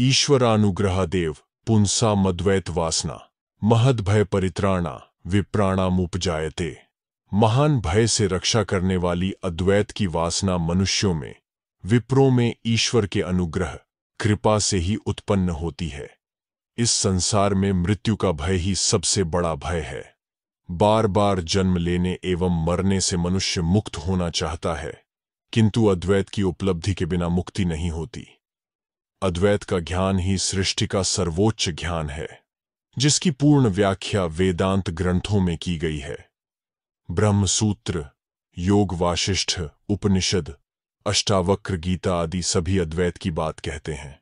देव पुंसा मद्वैत वासना महद भय परित्राणा विप्राणामुपजायते महान भय से रक्षा करने वाली अद्वैत की वासना मनुष्यों में विप्रों में ईश्वर के अनुग्रह कृपा से ही उत्पन्न होती है इस संसार में मृत्यु का भय ही सबसे बड़ा भय है बार बार जन्म लेने एवं मरने से मनुष्य मुक्त होना चाहता है किंतु अद्वैत की उपलब्धि के बिना मुक्ति नहीं होती अद्वैत का ज्ञान ही सृष्टि का सर्वोच्च ज्ञान है जिसकी पूर्ण व्याख्या वेदांत ग्रंथों में की गई है ब्रह्मसूत्र योग वाशिष्ठ उपनिषद अष्टावक्र गीता आदि सभी अद्वैत की बात कहते हैं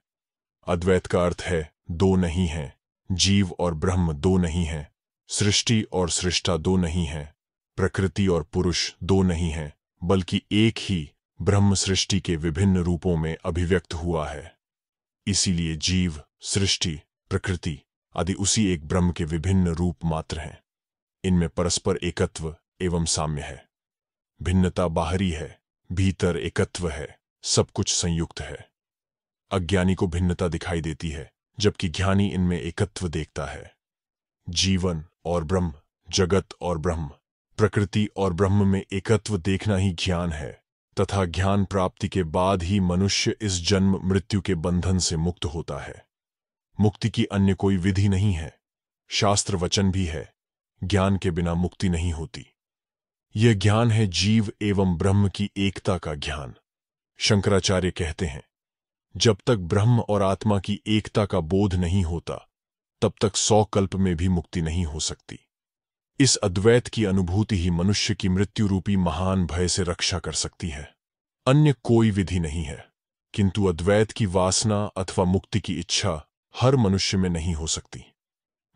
अद्वैत का अर्थ है दो नहीं है जीव और ब्रह्म दो नहीं है सृष्टि और सृष्टा दो नहीं है प्रकृति और पुरुष दो नहीं है बल्कि एक ही ब्रह्म सृष्टि के विभिन्न रूपों में अभिव्यक्त हुआ है इसीलिए जीव सृष्टि प्रकृति आदि उसी एक ब्रह्म के विभिन्न रूप मात्र हैं इनमें परस्पर एकत्व एवं साम्य है भिन्नता बाहरी है भीतर एकत्व है सब कुछ संयुक्त है अज्ञानी को भिन्नता दिखाई देती है जबकि ज्ञानी इनमें एकत्व देखता है जीवन और ब्रह्म जगत और ब्रह्म प्रकृति और ब्रह्म में एकत्व देखना ही ज्ञान है तथा ज्ञान प्राप्ति के बाद ही मनुष्य इस जन्म मृत्यु के बंधन से मुक्त होता है मुक्ति की अन्य कोई विधि नहीं है शास्त्र वचन भी है ज्ञान के बिना मुक्ति नहीं होती यह ज्ञान है जीव एवं ब्रह्म की एकता का ज्ञान शंकराचार्य कहते हैं जब तक ब्रह्म और आत्मा की एकता का बोध नहीं होता तब तक सौ कल्प में भी मुक्ति नहीं हो सकती इस अद्वैत की अनुभूति ही मनुष्य की मृत्यु रूपी महान भय से रक्षा कर सकती है अन्य कोई विधि नहीं है किंतु अद्वैत की वासना अथवा मुक्ति की इच्छा हर मनुष्य में नहीं हो सकती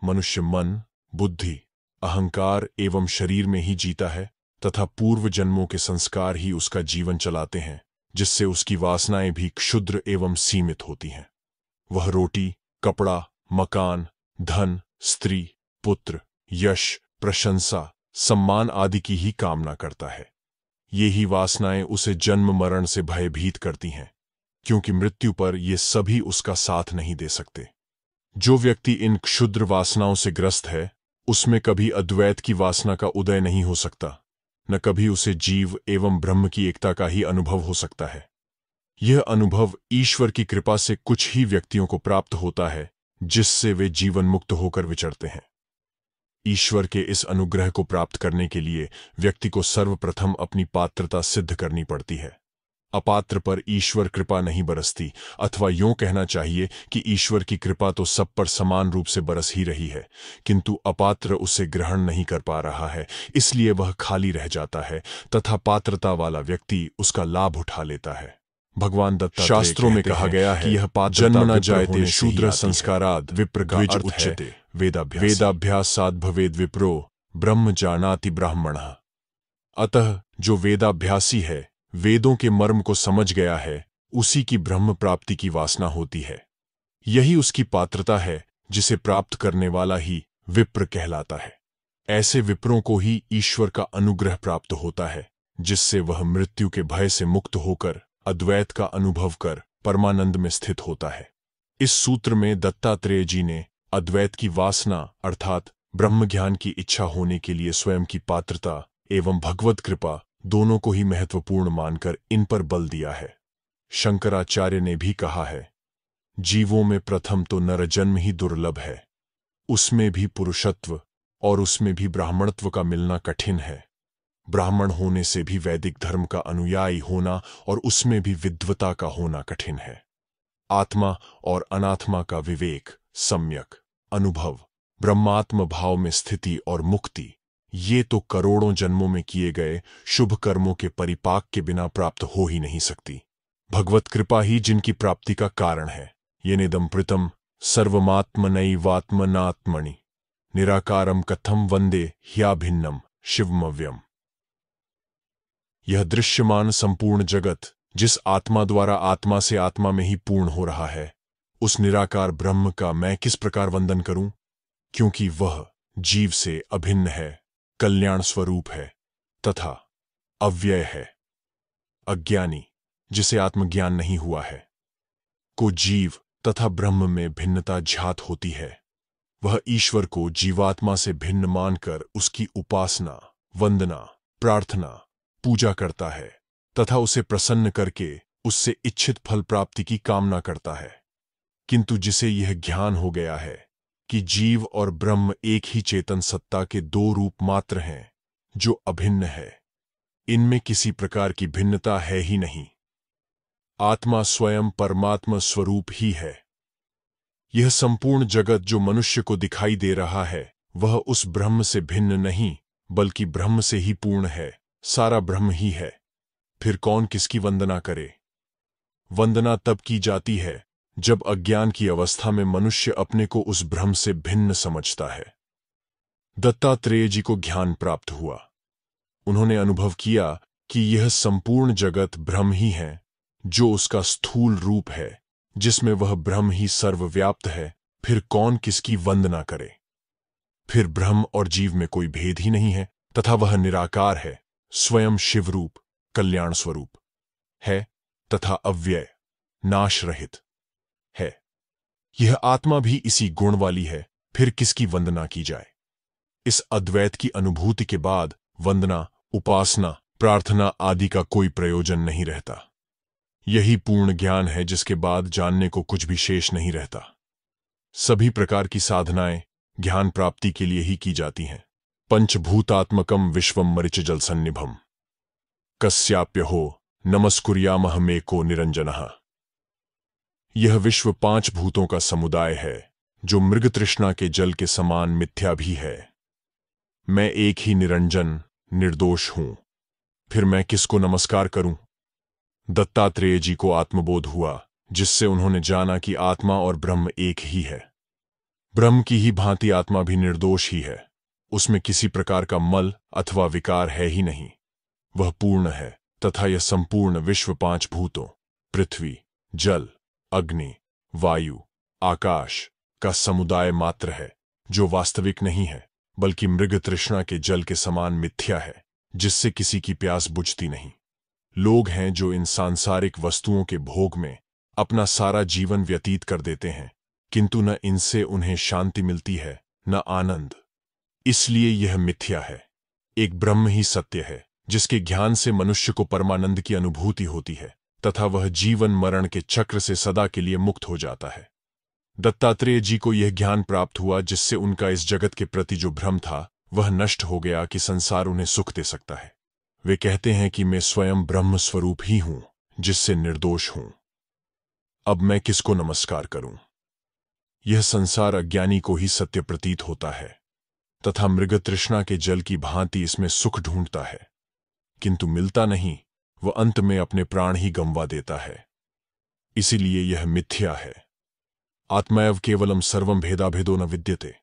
मनुष्य मन बुद्धि अहंकार एवं शरीर में ही जीता है तथा पूर्व जन्मों के संस्कार ही उसका जीवन चलाते हैं जिससे उसकी वासनाएं भी क्षुद्र एवं सीमित होती हैं वह रोटी कपड़ा मकान धन स्त्री पुत्र यश प्रशंसा सम्मान आदि की ही कामना करता है ये ही वासनाएं उसे जन्म मरण से भयभीत करती हैं क्योंकि मृत्यु पर ये सभी उसका साथ नहीं दे सकते जो व्यक्ति इन क्षुद्र वासनाओं से ग्रस्त है उसमें कभी अद्वैत की वासना का उदय नहीं हो सकता न कभी उसे जीव एवं ब्रह्म की एकता का ही अनुभव हो सकता है यह अनुभव ईश्वर की कृपा से कुछ ही व्यक्तियों को प्राप्त होता है जिससे वे जीवन मुक्त होकर विचरते हैं ईश्वर के इस अनुग्रह को प्राप्त करने के लिए व्यक्ति को सर्वप्रथम अपनी पात्रता सिद्ध करनी पड़ती है अपात्र पर ईश्वर कृपा नहीं बरसती अथवा यूं कहना चाहिए कि ईश्वर की कृपा तो सब पर समान रूप से बरस ही रही है किंतु अपात्र उसे ग्रहण नहीं कर पा रहा है इसलिए वह खाली रह जाता है तथा पात्रता वाला व्यक्ति उसका लाभ उठा लेता है भगवान दत्त शास्त्रों में कहा गया है यह पाद जाए जायते शूद्र संस्काराद विप्र उच्चते वेदाभ्यास वेदाभ्यास साध भवेद विप्रो ब्रह्म जानाति ब्राह्मण अतः जो वेदाभ्यासी है वेदों के मर्म को समझ गया है उसी की ब्रह्म प्राप्ति की वासना होती है यही उसकी पात्रता है जिसे प्राप्त करने वाला ही विप्र कहलाता है ऐसे विप्रों को ही ईश्वर का अनुग्रह प्राप्त होता है जिससे वह मृत्यु के भय से मुक्त होकर अद्वैत का अनुभव कर परमानंद में स्थित होता है इस सूत्र में दत्तात्रेय जी ने अद्वैत की वासना अर्थात ब्रह्म ज्ञान की इच्छा होने के लिए स्वयं की पात्रता एवं भगवत कृपा दोनों को ही महत्वपूर्ण मानकर इन पर बल दिया है शंकराचार्य ने भी कहा है जीवों में प्रथम तो नरजन्म ही दुर्लभ है उसमें भी पुरुषत्व और उसमें भी ब्राह्मणत्व का मिलना कठिन है ब्राह्मण होने से भी वैदिक धर्म का अनुयायी होना और उसमें भी विद्वता का होना कठिन है आत्मा और अनात्मा का विवेक सम्यक अनुभव ब्रह्मात्म भाव में स्थिति और मुक्ति ये तो करोड़ों जन्मों में किए गए शुभ कर्मों के परिपाक के बिना प्राप्त हो ही नहीं सकती भगवत कृपा ही जिनकी प्राप्ति का कारण है ये निदम प्रीतम वात्मनात्मणि निराकारम कथम वंदे ह्याभिन्नम शिवमव्यम यह दृश्यमान संपूर्ण जगत जिस आत्मा द्वारा आत्मा से आत्मा में ही पूर्ण हो रहा है उस निराकार ब्रह्म का मैं किस प्रकार वंदन करूं क्योंकि वह जीव से अभिन्न है कल्याण स्वरूप है तथा अव्यय है अज्ञानी जिसे आत्मज्ञान नहीं हुआ है को जीव तथा ब्रह्म में भिन्नता झात होती है वह ईश्वर को जीवात्मा से भिन्न मानकर उसकी उपासना वंदना प्रार्थना पूजा करता है तथा उसे प्रसन्न करके उससे इच्छित फल प्राप्ति की कामना करता है किंतु जिसे यह ज्ञान हो गया है कि जीव और ब्रह्म एक ही चेतन सत्ता के दो रूप मात्र हैं जो अभिन्न है इनमें किसी प्रकार की भिन्नता है ही नहीं आत्मा स्वयं परमात्मा स्वरूप ही है यह संपूर्ण जगत जो मनुष्य को दिखाई दे रहा है वह उस ब्रह्म से भिन्न नहीं बल्कि ब्रह्म से ही पूर्ण है सारा ब्रह्म ही है फिर कौन किसकी वंदना करे वंदना तब की जाती है जब अज्ञान की अवस्था में मनुष्य अपने को उस भ्रम से भिन्न समझता है दत्तात्रेय जी को ज्ञान प्राप्त हुआ उन्होंने अनुभव किया कि यह संपूर्ण जगत भ्रम ही है जो उसका स्थूल रूप है जिसमें वह ब्रह्म ही सर्वव्याप्त है फिर कौन किसकी वंदना करे फिर ब्रह्म और जीव में कोई भेद ही नहीं है तथा वह निराकार है स्वयं शिवरूप कल्याण स्वरूप है तथा अव्यय नाश रहित है यह आत्मा भी इसी गुण वाली है फिर किसकी वंदना की जाए इस अद्वैत की अनुभूति के बाद वंदना उपासना प्रार्थना आदि का कोई प्रयोजन नहीं रहता यही पूर्ण ज्ञान है जिसके बाद जानने को कुछ भी शेष नहीं रहता सभी प्रकार की साधनाएं ज्ञान प्राप्ति के लिए ही की जाती हैं पंचभूतात्मकम विश्वम मरिच जल सन्निभम कस्याप्यहो नमस्कुरियामह मे को निरंजन यह विश्व पांच भूतों का समुदाय है जो मृग तृष्णा के जल के समान मिथ्या भी है मैं एक ही निरंजन निर्दोष हूं फिर मैं किसको नमस्कार करूं दत्तात्रेय जी को आत्मबोध हुआ जिससे उन्होंने जाना कि आत्मा और ब्रह्म एक ही है ब्रह्म की ही भांति आत्मा भी निर्दोष ही है उसमें किसी प्रकार का मल अथवा विकार है ही नहीं वह पूर्ण है तथा यह संपूर्ण विश्व पांच भूतों पृथ्वी जल अग्नि वायु आकाश का समुदाय मात्र है जो वास्तविक नहीं है बल्कि मृग तृष्णा के जल के समान मिथ्या है जिससे किसी की प्यास बुझती नहीं लोग हैं जो इन सांसारिक वस्तुओं के भोग में अपना सारा जीवन व्यतीत कर देते हैं किंतु न इनसे उन्हें शांति मिलती है न आनंद इसलिए यह मिथ्या है एक ब्रह्म ही सत्य है जिसके ज्ञान से मनुष्य को परमानंद की अनुभूति होती है तथा वह जीवन मरण के चक्र से सदा के लिए मुक्त हो जाता है दत्तात्रेय जी को यह ज्ञान प्राप्त हुआ जिससे उनका इस जगत के प्रति जो भ्रम था वह नष्ट हो गया कि संसार उन्हें सुख दे सकता है वे कहते हैं कि मैं स्वयं ब्रह्म स्वरूप ही हूं जिससे निर्दोष हूं अब मैं किसको नमस्कार करूं यह संसार अज्ञानी को ही सत्य प्रतीत होता है तथा मृग तृष्णा के जल की भांति इसमें सुख ढूंढता है किंतु मिलता नहीं वह अंत में अपने प्राण ही गंवा देता है इसीलिए यह मिथ्या है आत्मैव केवलम सर्वम भेदाभेदो न विद्यते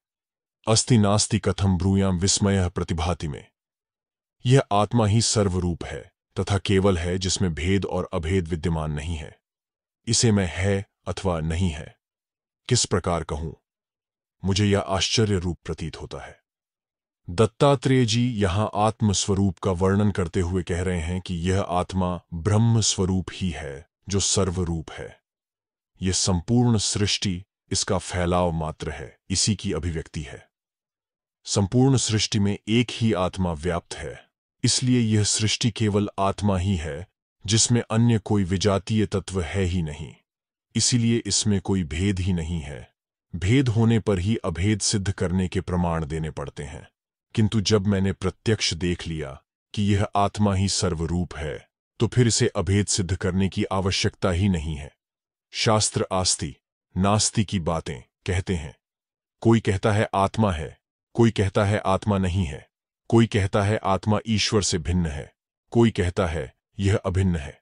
अस्ति नास्ति कथम ब्रूयाम विस्मय प्रतिभाति में यह आत्मा ही सर्वरूप है तथा केवल है जिसमें भेद और अभेद विद्यमान नहीं है इसे मैं है अथवा नहीं है किस प्रकार कहूं मुझे यह आश्चर्य रूप प्रतीत होता है दत्तात्रेय जी यहाँ आत्मस्वरूप का वर्णन करते हुए कह रहे हैं कि यह आत्मा ब्रह्म स्वरूप ही है जो सर्वरूप है यह संपूर्ण सृष्टि इसका फैलाव मात्र है इसी की अभिव्यक्ति है संपूर्ण सृष्टि में एक ही आत्मा व्याप्त है इसलिए यह सृष्टि केवल आत्मा ही है जिसमें अन्य कोई विजातीय तत्व है ही नहीं इसीलिए इसमें कोई भेद ही नहीं है भेद होने पर ही अभेद सिद्ध करने के प्रमाण देने पड़ते हैं किंतु जब मैंने प्रत्यक्ष देख लिया कि यह आत्मा ही सर्वरूप है तो फिर इसे अभेद सिद्ध करने की आवश्यकता ही नहीं है शास्त्र आस्ति नास्ति की बातें कहते हैं कोई कहता है आत्मा है कोई कहता है आत्मा नहीं है कोई कहता है आत्मा ईश्वर से भिन्न है कोई कहता है यह अभिन्न है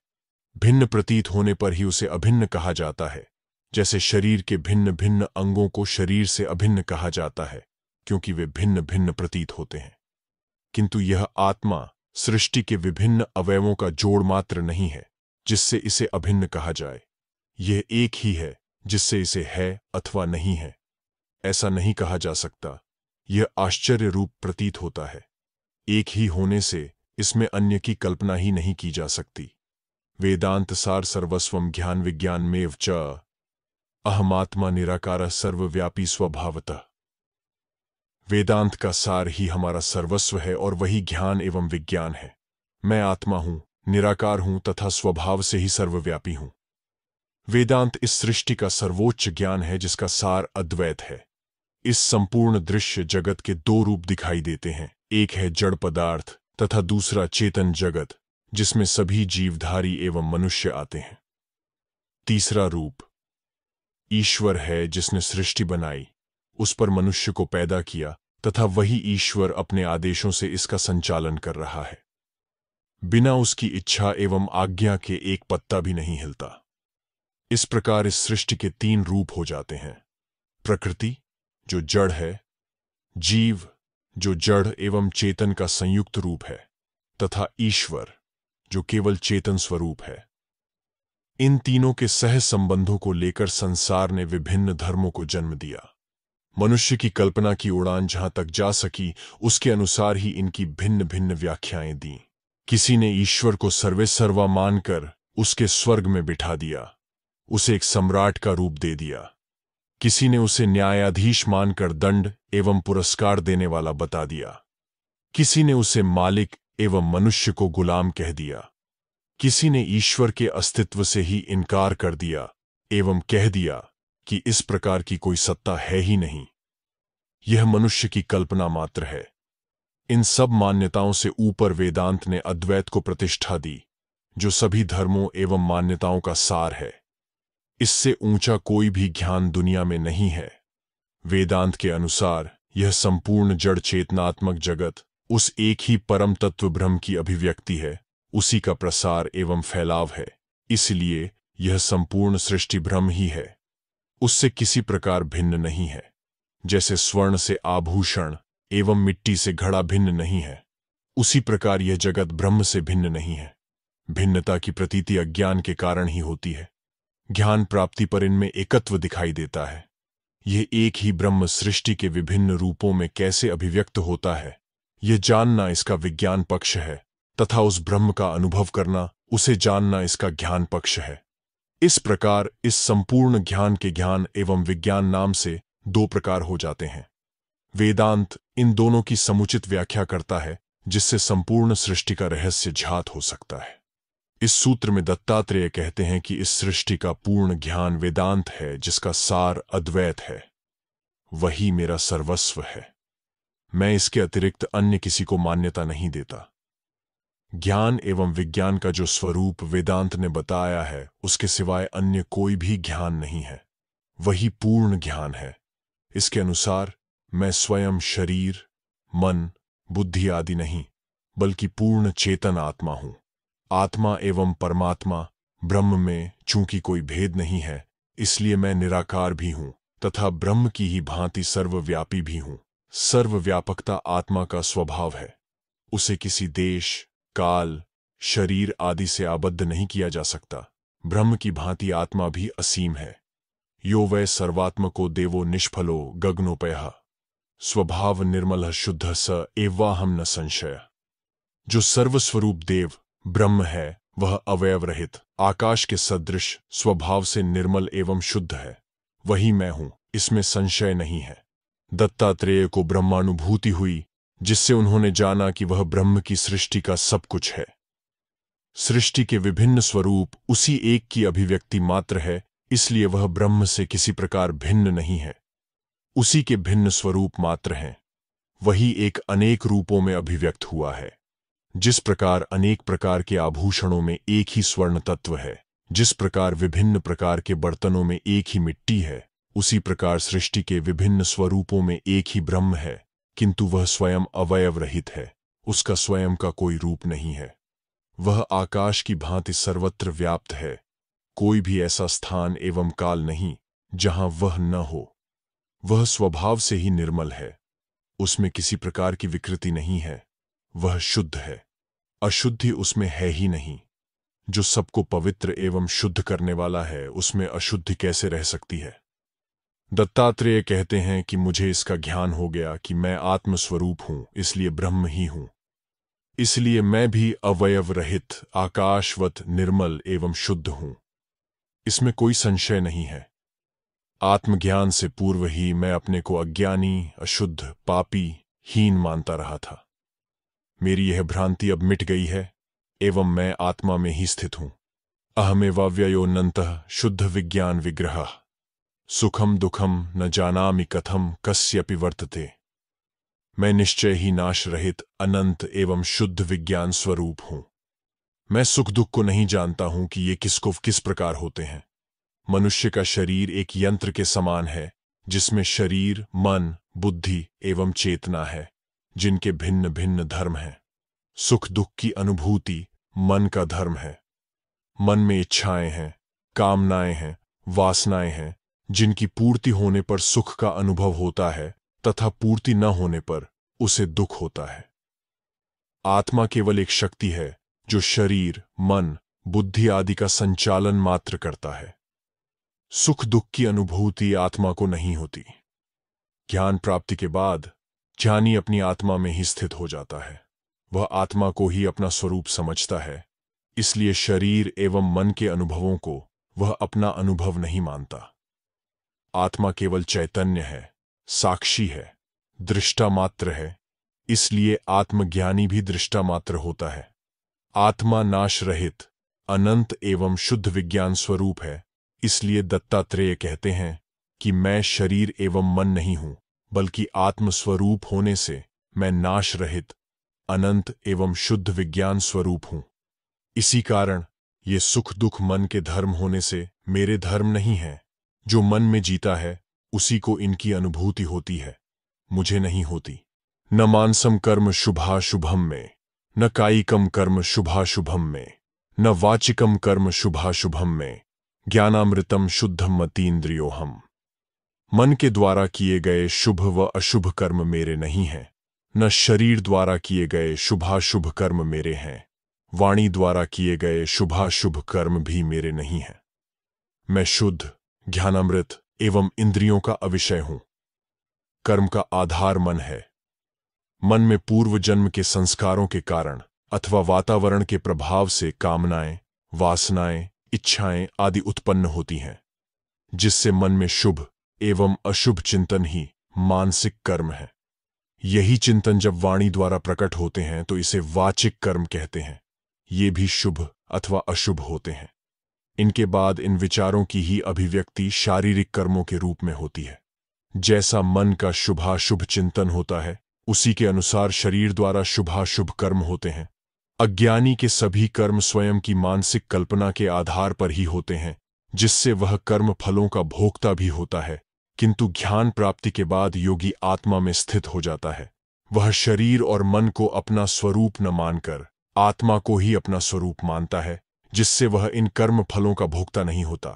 भिन्न प्रतीत होने पर ही उसे अभिन्न कहा जाता है जैसे शरीर के भिन्न भिन्न अंगों को शरीर से अभिन्न कहा जाता है क्योंकि वे भिन्न भिन्न प्रतीत होते हैं किंतु यह आत्मा सृष्टि के विभिन्न अवयवों का जोड़ मात्र नहीं है जिससे इसे अभिन्न कहा जाए यह एक ही है जिससे इसे है अथवा नहीं है ऐसा नहीं कहा जा सकता यह आश्चर्य रूप प्रतीत होता है एक ही होने से इसमें अन्य की कल्पना ही नहीं की जा सकती वेदांत सार सर्वस्वम ज्ञान विज्ञान मेव च अहमात्मा निराकार सर्वव्यापी स्वभावतः वेदांत का सार ही हमारा सर्वस्व है और वही ज्ञान एवं विज्ञान है मैं आत्मा हूं निराकार हूं तथा स्वभाव से ही सर्वव्यापी हूं वेदांत इस सृष्टि का सर्वोच्च ज्ञान है जिसका सार अद्वैत है इस संपूर्ण दृश्य जगत के दो रूप दिखाई देते हैं एक है जड़ पदार्थ तथा दूसरा चेतन जगत जिसमें सभी जीवधारी एवं मनुष्य आते हैं तीसरा रूप ईश्वर है जिसने सृष्टि बनाई उस पर मनुष्य को पैदा किया तथा वही ईश्वर अपने आदेशों से इसका संचालन कर रहा है बिना उसकी इच्छा एवं आज्ञा के एक पत्ता भी नहीं हिलता इस प्रकार इस सृष्टि के तीन रूप हो जाते हैं प्रकृति जो जड़ है जीव जो जड़ एवं चेतन का संयुक्त रूप है तथा ईश्वर जो केवल चेतन स्वरूप है इन तीनों के सह संबंधों को लेकर संसार ने विभिन्न धर्मों को जन्म दिया मनुष्य की कल्पना की उड़ान जहां तक जा सकी उसके अनुसार ही इनकी भिन्न भिन्न व्याख्याएं दी किसी ने ईश्वर को सर्वे सर्वा मानकर उसके स्वर्ग में बिठा दिया उसे एक सम्राट का रूप दे दिया किसी ने उसे न्यायाधीश मानकर दंड एवं पुरस्कार देने वाला बता दिया किसी ने उसे मालिक एवं मनुष्य को गुलाम कह दिया किसी ने ईश्वर के अस्तित्व से ही इनकार कर दिया एवं कह दिया कि इस प्रकार की कोई सत्ता है ही नहीं यह मनुष्य की कल्पना मात्र है इन सब मान्यताओं से ऊपर वेदांत ने अद्वैत को प्रतिष्ठा दी जो सभी धर्मों एवं मान्यताओं का सार है इससे ऊंचा कोई भी ज्ञान दुनिया में नहीं है वेदांत के अनुसार यह संपूर्ण जड़ चेतनात्मक जगत उस एक ही परम तत्व ब्रह्म की अभिव्यक्ति है उसी का प्रसार एवं फैलाव है इसलिए यह संपूर्ण सृष्टि ब्रह्म ही है उससे किसी प्रकार भिन्न नहीं है जैसे स्वर्ण से आभूषण एवं मिट्टी से घड़ा भिन्न नहीं है उसी प्रकार यह जगत ब्रह्म से भिन्न नहीं है भिन्नता की प्रतीति अज्ञान के कारण ही होती है ज्ञान प्राप्ति पर इनमें एकत्व दिखाई देता है यह एक ही ब्रह्म सृष्टि के विभिन्न रूपों में कैसे अभिव्यक्त होता है यह जानना इसका विज्ञान पक्ष है तथा उस ब्रह्म का अनुभव करना उसे जानना इसका ज्ञान पक्ष है इस प्रकार इस संपूर्ण ज्ञान के ज्ञान एवं विज्ञान नाम से दो प्रकार हो जाते हैं वेदांत इन दोनों की समुचित व्याख्या करता है जिससे संपूर्ण सृष्टि का रहस्य झात हो सकता है इस सूत्र में दत्तात्रेय कहते हैं कि इस सृष्टि का पूर्ण ज्ञान वेदांत है जिसका सार अद्वैत है वही मेरा सर्वस्व है मैं इसके अतिरिक्त अन्य किसी को मान्यता नहीं देता ज्ञान एवं विज्ञान का जो स्वरूप वेदांत ने बताया है उसके सिवाय अन्य कोई भी ज्ञान नहीं है वही पूर्ण ज्ञान है इसके अनुसार मैं स्वयं शरीर मन बुद्धि आदि नहीं बल्कि पूर्ण चेतन आत्मा हूं आत्मा एवं परमात्मा ब्रह्म में चूंकि कोई भेद नहीं है इसलिए मैं निराकार भी हूं तथा ब्रह्म की ही भांति सर्वव्यापी भी हूं सर्वव्यापकता आत्मा का स्वभाव है उसे किसी देश काल शरीर आदि से आबद्ध नहीं किया जा सकता ब्रह्म की भांति आत्मा भी असीम है यो वै सर्वात्म को देवो निष्फलो गगनोपय स्वभाव निर्मल शुद्ध स एवाहम न संशय जो सर्वस्वरूप देव ब्रह्म है वह अवयव रहित आकाश के सदृश स्वभाव से निर्मल एवं शुद्ध है वही मैं हूं इसमें संशय नहीं है दत्तात्रेय को ब्रह्मानुभूति हुई जिससे उन्होंने जाना कि वह ब्रह्म की सृष्टि का सब कुछ है सृष्टि के विभिन्न स्वरूप उसी एक की अभिव्यक्ति मात्र है इसलिए वह ब्रह्म से किसी प्रकार भिन्न नहीं है उसी के भिन्न स्वरूप मात्र हैं वही एक अनेक रूपों में अभिव्यक्त हुआ है जिस प्रकार अनेक प्रकार के आभूषणों में एक ही स्वर्ण तत्व है जिस प्रकार विभिन्न प्रकार के बर्तनों में एक ही मिट्टी है उसी प्रकार सृष्टि के विभिन्न स्वरूपों में एक ही ब्रह्म है किंतु वह स्वयं अवयव रहित है उसका स्वयं का कोई रूप नहीं है वह आकाश की भांति सर्वत्र व्याप्त है कोई भी ऐसा स्थान एवं काल नहीं जहां वह न हो वह स्वभाव से ही निर्मल है उसमें किसी प्रकार की विकृति नहीं है वह शुद्ध है अशुद्धि उसमें है ही नहीं जो सबको पवित्र एवं शुद्ध करने वाला है उसमें अशुद्धि कैसे रह सकती है दत्तात्रेय कहते हैं कि मुझे इसका ज्ञान हो गया कि मैं आत्मस्वरूप हूं इसलिए ब्रह्म ही हूं इसलिए मैं भी अवयव रहित आकाशवत निर्मल एवं शुद्ध हूं इसमें कोई संशय नहीं है आत्मज्ञान से पूर्व ही मैं अपने को अज्ञानी अशुद्ध पापी हीन मानता रहा था मेरी यह भ्रांति अब मिट गई है एवं मैं आत्मा में ही स्थित हूं अहमेवाव्ययोनंत शुद्ध विज्ञान विग्रह सुखम दुखम न जाना कथम कस्यपि वर्तते मैं निश्चय ही नाश रहित अनंत एवं शुद्ध विज्ञान स्वरूप हूं मैं सुख दुख को नहीं जानता हूं कि ये किसको किस प्रकार होते हैं मनुष्य का शरीर एक यंत्र के समान है जिसमें शरीर मन बुद्धि एवं चेतना है जिनके भिन्न भिन्न धर्म हैं सुख दुख की अनुभूति मन का धर्म है मन में इच्छाएं हैं कामनाएं हैं वासनाएं हैं जिनकी पूर्ति होने पर सुख का अनुभव होता है तथा पूर्ति न होने पर उसे दुख होता है आत्मा केवल एक शक्ति है जो शरीर मन बुद्धि आदि का संचालन मात्र करता है सुख दुख की अनुभूति आत्मा को नहीं होती ज्ञान प्राप्ति के बाद ज्ञानी अपनी आत्मा में ही स्थित हो जाता है वह आत्मा को ही अपना स्वरूप समझता है इसलिए शरीर एवं मन के अनुभवों को वह अपना अनुभव नहीं मानता आत्मा केवल चैतन्य है साक्षी है दृष्टा मात्र है इसलिए आत्मज्ञानी भी दृष्टा मात्र होता है आत्मा नाश रहित अनंत एवं शुद्ध विज्ञान स्वरूप है इसलिए दत्तात्रेय कहते हैं कि मैं शरीर एवं मन नहीं हूं बल्कि आत्मस्वरूप होने से मैं नाश रहित अनंत एवं शुद्ध विज्ञान स्वरूप हूं इसी कारण ये सुख दुख मन के धर्म होने से मेरे धर्म नहीं हैं जो मन में जीता है उसी को इनकी अनुभूति होती है मुझे नहीं होती न मानसम कर्म शुभा शुभम में न कायिकम कर्म शुभा शुभम में न वाचिकम कर्म शुभा शुभम में ज्ञानामृतम शुद्धम मतीन्द्रियो हम मन के द्वारा किए गए शुभ व अशुभ कर्म मेरे नहीं हैं न शरीर द्वारा किए गए शुभाशुभ कर्म मेरे हैं वाणी द्वारा किए गए शुभाशुभ कर्म भी मेरे नहीं हैं मैं शुद्ध ज्ञानामृत एवं इंद्रियों का अविषय हूं कर्म का आधार मन है मन में पूर्व जन्म के संस्कारों के कारण अथवा वातावरण के प्रभाव से कामनाएं वासनाएं इच्छाएं आदि उत्पन्न होती हैं जिससे मन में शुभ एवं अशुभ चिंतन ही मानसिक कर्म है यही चिंतन जब वाणी द्वारा प्रकट होते हैं तो इसे वाचिक कर्म कहते हैं ये भी शुभ अथवा अशुभ होते हैं इनके बाद इन विचारों की ही अभिव्यक्ति शारीरिक कर्मों के रूप में होती है जैसा मन का शुभाशुभ चिंतन होता है उसी के अनुसार शरीर द्वारा शुभाशुभ कर्म होते हैं अज्ञानी के सभी कर्म स्वयं की मानसिक कल्पना के आधार पर ही होते हैं जिससे वह कर्म फलों का भोगता भी होता है किंतु ज्ञान प्राप्ति के बाद योगी आत्मा में स्थित हो जाता है वह शरीर और मन को अपना स्वरूप न मानकर आत्मा को ही अपना स्वरूप मानता है जिससे वह इन कर्म फलों का भोगता नहीं होता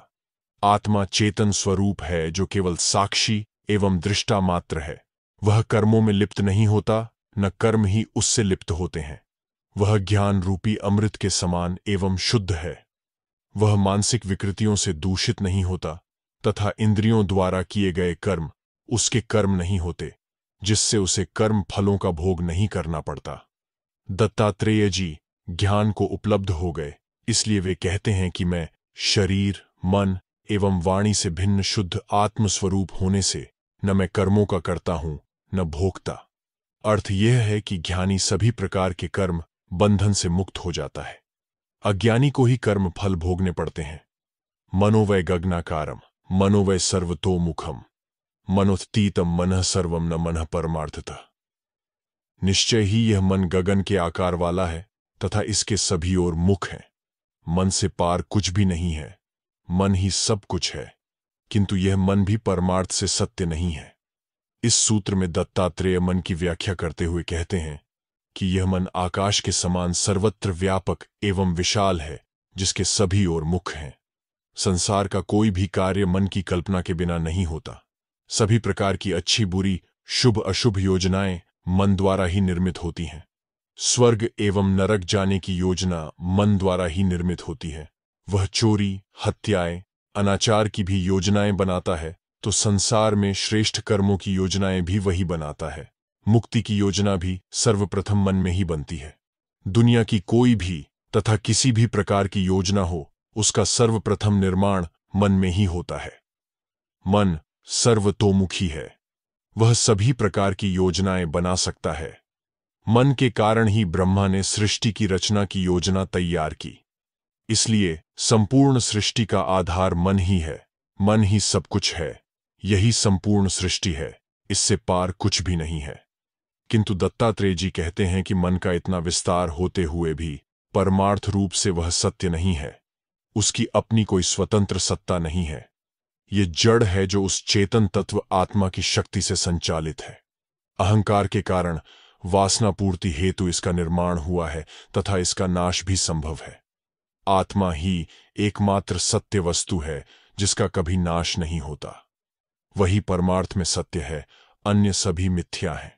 आत्मा चेतन स्वरूप है जो केवल साक्षी एवं दृष्टा मात्र है वह कर्मों में लिप्त नहीं होता न कर्म ही उससे लिप्त होते हैं वह ज्ञान रूपी अमृत के समान एवं शुद्ध है वह मानसिक विकृतियों से दूषित नहीं होता तथा इंद्रियों द्वारा किए गए कर्म उसके कर्म नहीं होते जिससे उसे कर्म फलों का भोग नहीं करना पड़ता दत्तात्रेय जी ज्ञान को उपलब्ध हो गए इसलिए वे कहते हैं कि मैं शरीर मन एवं वाणी से भिन्न शुद्ध आत्मस्वरूप होने से न मैं कर्मों का करता हूं न भोगता अर्थ यह है कि ज्ञानी सभी प्रकार के कर्म बंधन से मुक्त हो जाता है अज्ञानी को ही कर्म फल भोगने पड़ते हैं मनोवय गगनाकारम मनोवय सर्वतोमुखम मनोत्तीतम मन सर्वम न मन परमार्थतः निश्चय ही यह मन गगन के आकार वाला है तथा इसके सभी ओर मुख हैं मन से पार कुछ भी नहीं है मन ही सब कुछ है किंतु यह मन भी परमार्थ से सत्य नहीं है इस सूत्र में दत्तात्रेय मन की व्याख्या करते हुए कहते हैं कि यह मन आकाश के समान सर्वत्र व्यापक एवं विशाल है जिसके सभी ओर मुख हैं संसार का कोई भी कार्य मन की कल्पना के बिना नहीं होता सभी प्रकार की अच्छी बुरी शुभ अशुभ योजनाएं मन द्वारा ही निर्मित होती हैं स्वर्ग एवं नरक जाने की योजना मन द्वारा ही निर्मित होती है वह चोरी हत्याएं अनाचार की भी योजनाएं बनाता है तो संसार में श्रेष्ठ कर्मों की योजनाएं भी वही बनाता है मुक्ति की योजना भी सर्वप्रथम मन में ही बनती है दुनिया की कोई भी तथा किसी भी प्रकार की योजना हो उसका सर्वप्रथम निर्माण मन में ही होता है मन सर्वतोमुखी है वह सभी प्रकार की योजनाएं बना सकता है मन के कारण ही ब्रह्मा ने सृष्टि की रचना की योजना तैयार की इसलिए संपूर्ण सृष्टि का आधार मन ही है मन ही सब कुछ है यही संपूर्ण सृष्टि है इससे पार कुछ भी नहीं है किंतु दत्तात्रेय जी कहते हैं कि मन का इतना विस्तार होते हुए भी परमार्थ रूप से वह सत्य नहीं है उसकी अपनी कोई स्वतंत्र सत्ता नहीं है ये जड़ है जो उस चेतन तत्व आत्मा की शक्ति से संचालित है अहंकार के कारण वासना पूर्ति हेतु इसका निर्माण हुआ है तथा इसका नाश भी संभव है आत्मा ही एकमात्र सत्य वस्तु है जिसका कभी नाश नहीं होता वही परमार्थ में सत्य है अन्य सभी मिथ्या हैं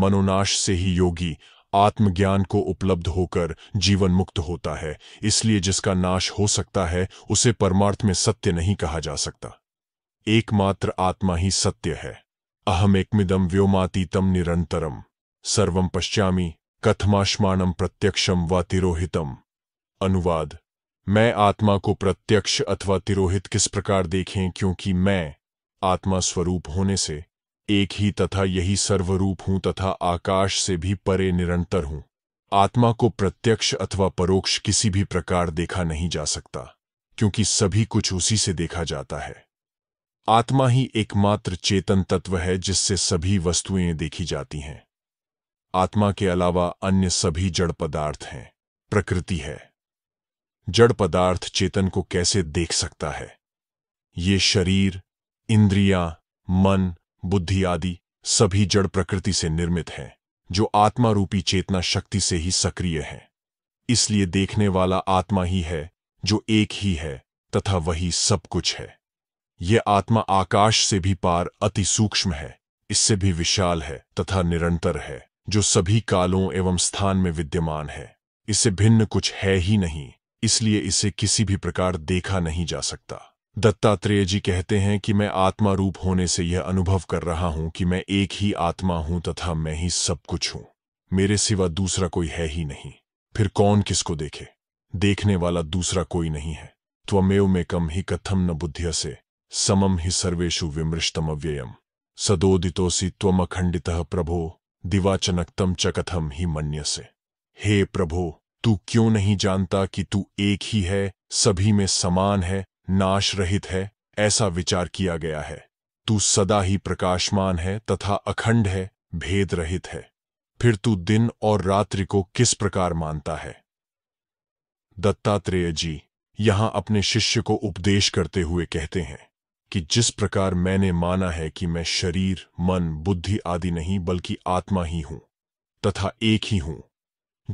मनोनाश से ही योगी आत्मज्ञान को उपलब्ध होकर जीवन मुक्त होता है इसलिए जिसका नाश हो सकता है उसे परमार्थ में सत्य नहीं कहा जा सकता एकमात्र आत्मा ही सत्य है अहम एकमिदम व्योमातीतम निरंतरम सर्व पश्चामी कथमाश्मानम प्रत्यक्षम व तिरोहितम अनुवाद मैं आत्मा को प्रत्यक्ष अथवा तिरोहित किस प्रकार देखें क्योंकि मैं आत्मा स्वरूप होने से एक ही तथा यही सर्वरूप हूं तथा आकाश से भी परे निरंतर हूं आत्मा को प्रत्यक्ष अथवा परोक्ष किसी भी प्रकार देखा नहीं जा सकता क्योंकि सभी कुछ उसी से देखा जाता है आत्मा ही एकमात्र चेतन तत्व है जिससे सभी वस्तुएं देखी जाती हैं आत्मा के अलावा अन्य सभी जड़ पदार्थ हैं प्रकृति है जड़ पदार्थ चेतन को कैसे देख सकता है ये शरीर इंद्रियां, मन बुद्धि आदि सभी जड़ प्रकृति से निर्मित हैं जो आत्मा रूपी चेतना शक्ति से ही सक्रिय हैं इसलिए देखने वाला आत्मा ही है जो एक ही है तथा वही सब कुछ है यह आत्मा आकाश से भी पार अति सूक्ष्म है इससे भी विशाल है तथा निरंतर है जो सभी कालों एवं स्थान में विद्यमान है इसे भिन्न कुछ है ही नहीं इसलिए इसे किसी भी प्रकार देखा नहीं जा सकता दत्तात्रेय जी कहते हैं कि मैं आत्मा रूप होने से यह अनुभव कर रहा हूं कि मैं एक ही आत्मा हूं तथा मैं ही सब कुछ हूं मेरे सिवा दूसरा कोई है ही नहीं फिर कौन किसको देखे देखने वाला दूसरा कोई नहीं है त्वमेव में कम ही कथम न बुद्धिय से समम ही सर्वेशु अव्ययम सदोदितोसी त्वमखंडित प्रभो दिवाचनकतम चकथम ही मन्य से हे प्रभो तू क्यों नहीं जानता कि तू एक ही है सभी में समान है नाश रहित है ऐसा विचार किया गया है तू सदा ही प्रकाशमान है तथा अखंड है भेद रहित है फिर तू दिन और रात्रि को किस प्रकार मानता है दत्तात्रेय जी यहां अपने शिष्य को उपदेश करते हुए कहते हैं कि जिस प्रकार मैंने माना है कि मैं शरीर मन बुद्धि आदि नहीं बल्कि आत्मा ही हूं तथा एक ही हूं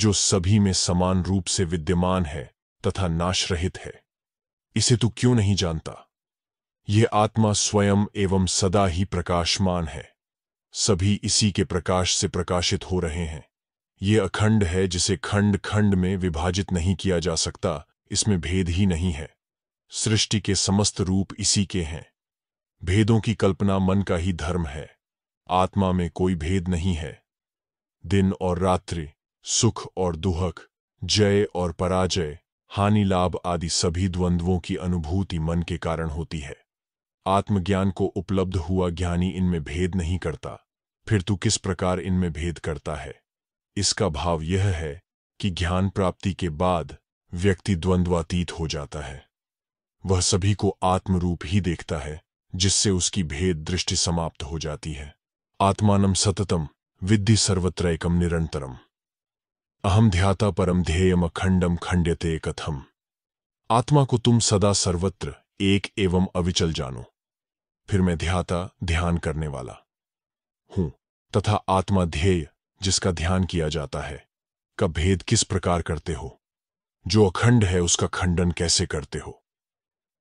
जो सभी में समान रूप से विद्यमान है तथा नाशरहित है इसे तू क्यों नहीं जानता यह आत्मा स्वयं एवं सदा ही प्रकाशमान है सभी इसी के प्रकाश से प्रकाशित हो रहे हैं ये अखंड है जिसे खंड खंड में विभाजित नहीं किया जा सकता इसमें भेद ही नहीं है सृष्टि के समस्त रूप इसी के हैं भेदों की कल्पना मन का ही धर्म है आत्मा में कोई भेद नहीं है दिन और रात्रि सुख और दुहक जय और पराजय हानि लाभ आदि सभी द्वंद्वों की अनुभूति मन के कारण होती है आत्मज्ञान को उपलब्ध हुआ ज्ञानी इनमें भेद नहीं करता फिर तू किस प्रकार इनमें भेद करता है इसका भाव यह है कि ज्ञान प्राप्ति के बाद व्यक्ति द्वंद्वातीत हो जाता है वह सभी को आत्मरूप ही देखता है जिससे उसकी भेद दृष्टि समाप्त हो जाती है आत्मानम सततम विद्धि सर्वत्र एकम निरंतरम अहम ध्याता परम ध्येयम अखंडम खंड्यते कथम आत्मा को तुम सदा सर्वत्र एक एवं अविचल जानो फिर मैं ध्याता ध्यान करने वाला हूं तथा आत्मा ध्येय जिसका ध्यान किया जाता है का भेद किस प्रकार करते हो जो अखंड है उसका खंडन कैसे करते हो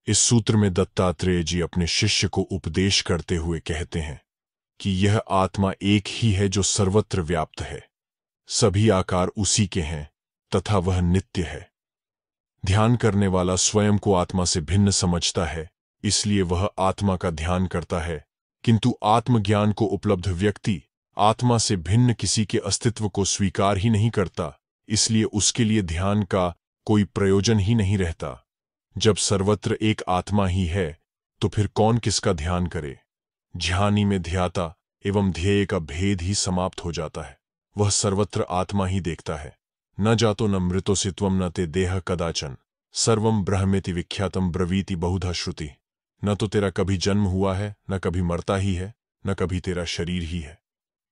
इस सूत्र में दत्तात्रेय जी अपने शिष्य को उपदेश करते हुए कहते हैं कि यह आत्मा एक ही है जो सर्वत्र व्याप्त है सभी आकार उसी के हैं तथा वह नित्य है ध्यान करने वाला स्वयं को आत्मा से भिन्न समझता है इसलिए वह आत्मा का ध्यान करता है किंतु आत्मज्ञान को उपलब्ध व्यक्ति आत्मा से भिन्न किसी के अस्तित्व को स्वीकार ही नहीं करता इसलिए उसके लिए ध्यान का कोई प्रयोजन ही नहीं रहता जब सर्वत्र एक आत्मा ही है तो फिर कौन किसका ध्यान करे ध्यानी में ध्याता एवं ध्येय का भेद ही समाप्त हो जाता है वह सर्वत्र आत्मा ही देखता है न जातो न मृतोसित्वम न ते देह कदाचन सर्वम ब्रह्मेति विख्यातम ब्रवीति बहुधा श्रुति न तो तेरा कभी जन्म हुआ है न कभी मरता ही है न कभी तेरा शरीर ही है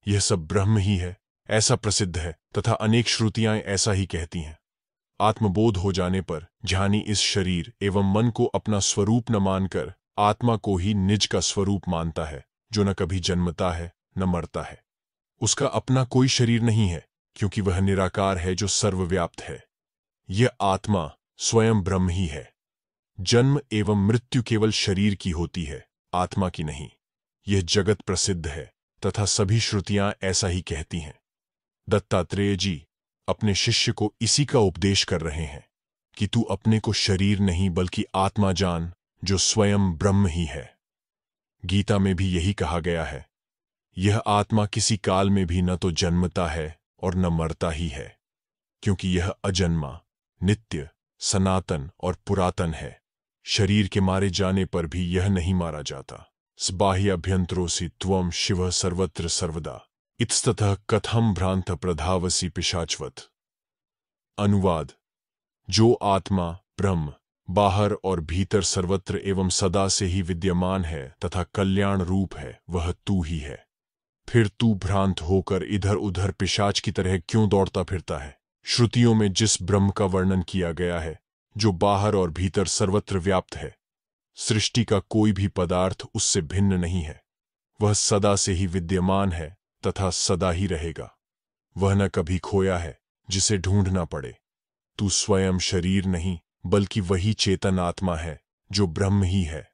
यह सब ब्रह्म ही है ऐसा प्रसिद्ध है तथा अनेक श्रुतियां ऐसा ही कहती हैं आत्मबोध हो जाने पर ज्ञानी इस शरीर एवं मन को अपना स्वरूप न मानकर आत्मा को ही निज का स्वरूप मानता है जो न कभी जन्मता है न मरता है उसका अपना कोई शरीर नहीं है क्योंकि वह निराकार है जो सर्वव्याप्त है यह आत्मा स्वयं ब्रह्म ही है जन्म एवं मृत्यु केवल शरीर की होती है आत्मा की नहीं यह जगत प्रसिद्ध है तथा सभी श्रुतियां ऐसा ही कहती हैं दत्तात्रेय जी अपने शिष्य को इसी का उपदेश कर रहे हैं कि तू अपने को शरीर नहीं बल्कि आत्मा जान जो स्वयं ब्रह्म ही है गीता में भी यही कहा गया है यह आत्मा किसी काल में भी न तो जन्मता है और न मरता ही है क्योंकि यह अजन्मा नित्य सनातन और पुरातन है शरीर के मारे जाने पर भी यह नहीं मारा जाता बाह्य अभ्यंतरो से त्वम शिव सर्वत्र सर्वदा इत्स्तः कथम भ्रांत प्रधावसी पिशाचवत अनुवाद जो आत्मा ब्रह्म बाहर और भीतर सर्वत्र एवं सदा से ही विद्यमान है तथा कल्याण रूप है वह तू ही है फिर तू भ्रांत होकर इधर उधर पिशाच की तरह क्यों दौड़ता फिरता है श्रुतियों में जिस ब्रह्म का वर्णन किया गया है जो बाहर और भीतर सर्वत्र व्याप्त है सृष्टि का कोई भी पदार्थ उससे भिन्न नहीं है वह सदा से ही विद्यमान है तथा सदा ही रहेगा वह न कभी खोया है जिसे ढूंढना पड़े तू स्वयं शरीर नहीं बल्कि वही चेतन आत्मा है जो ब्रह्म ही है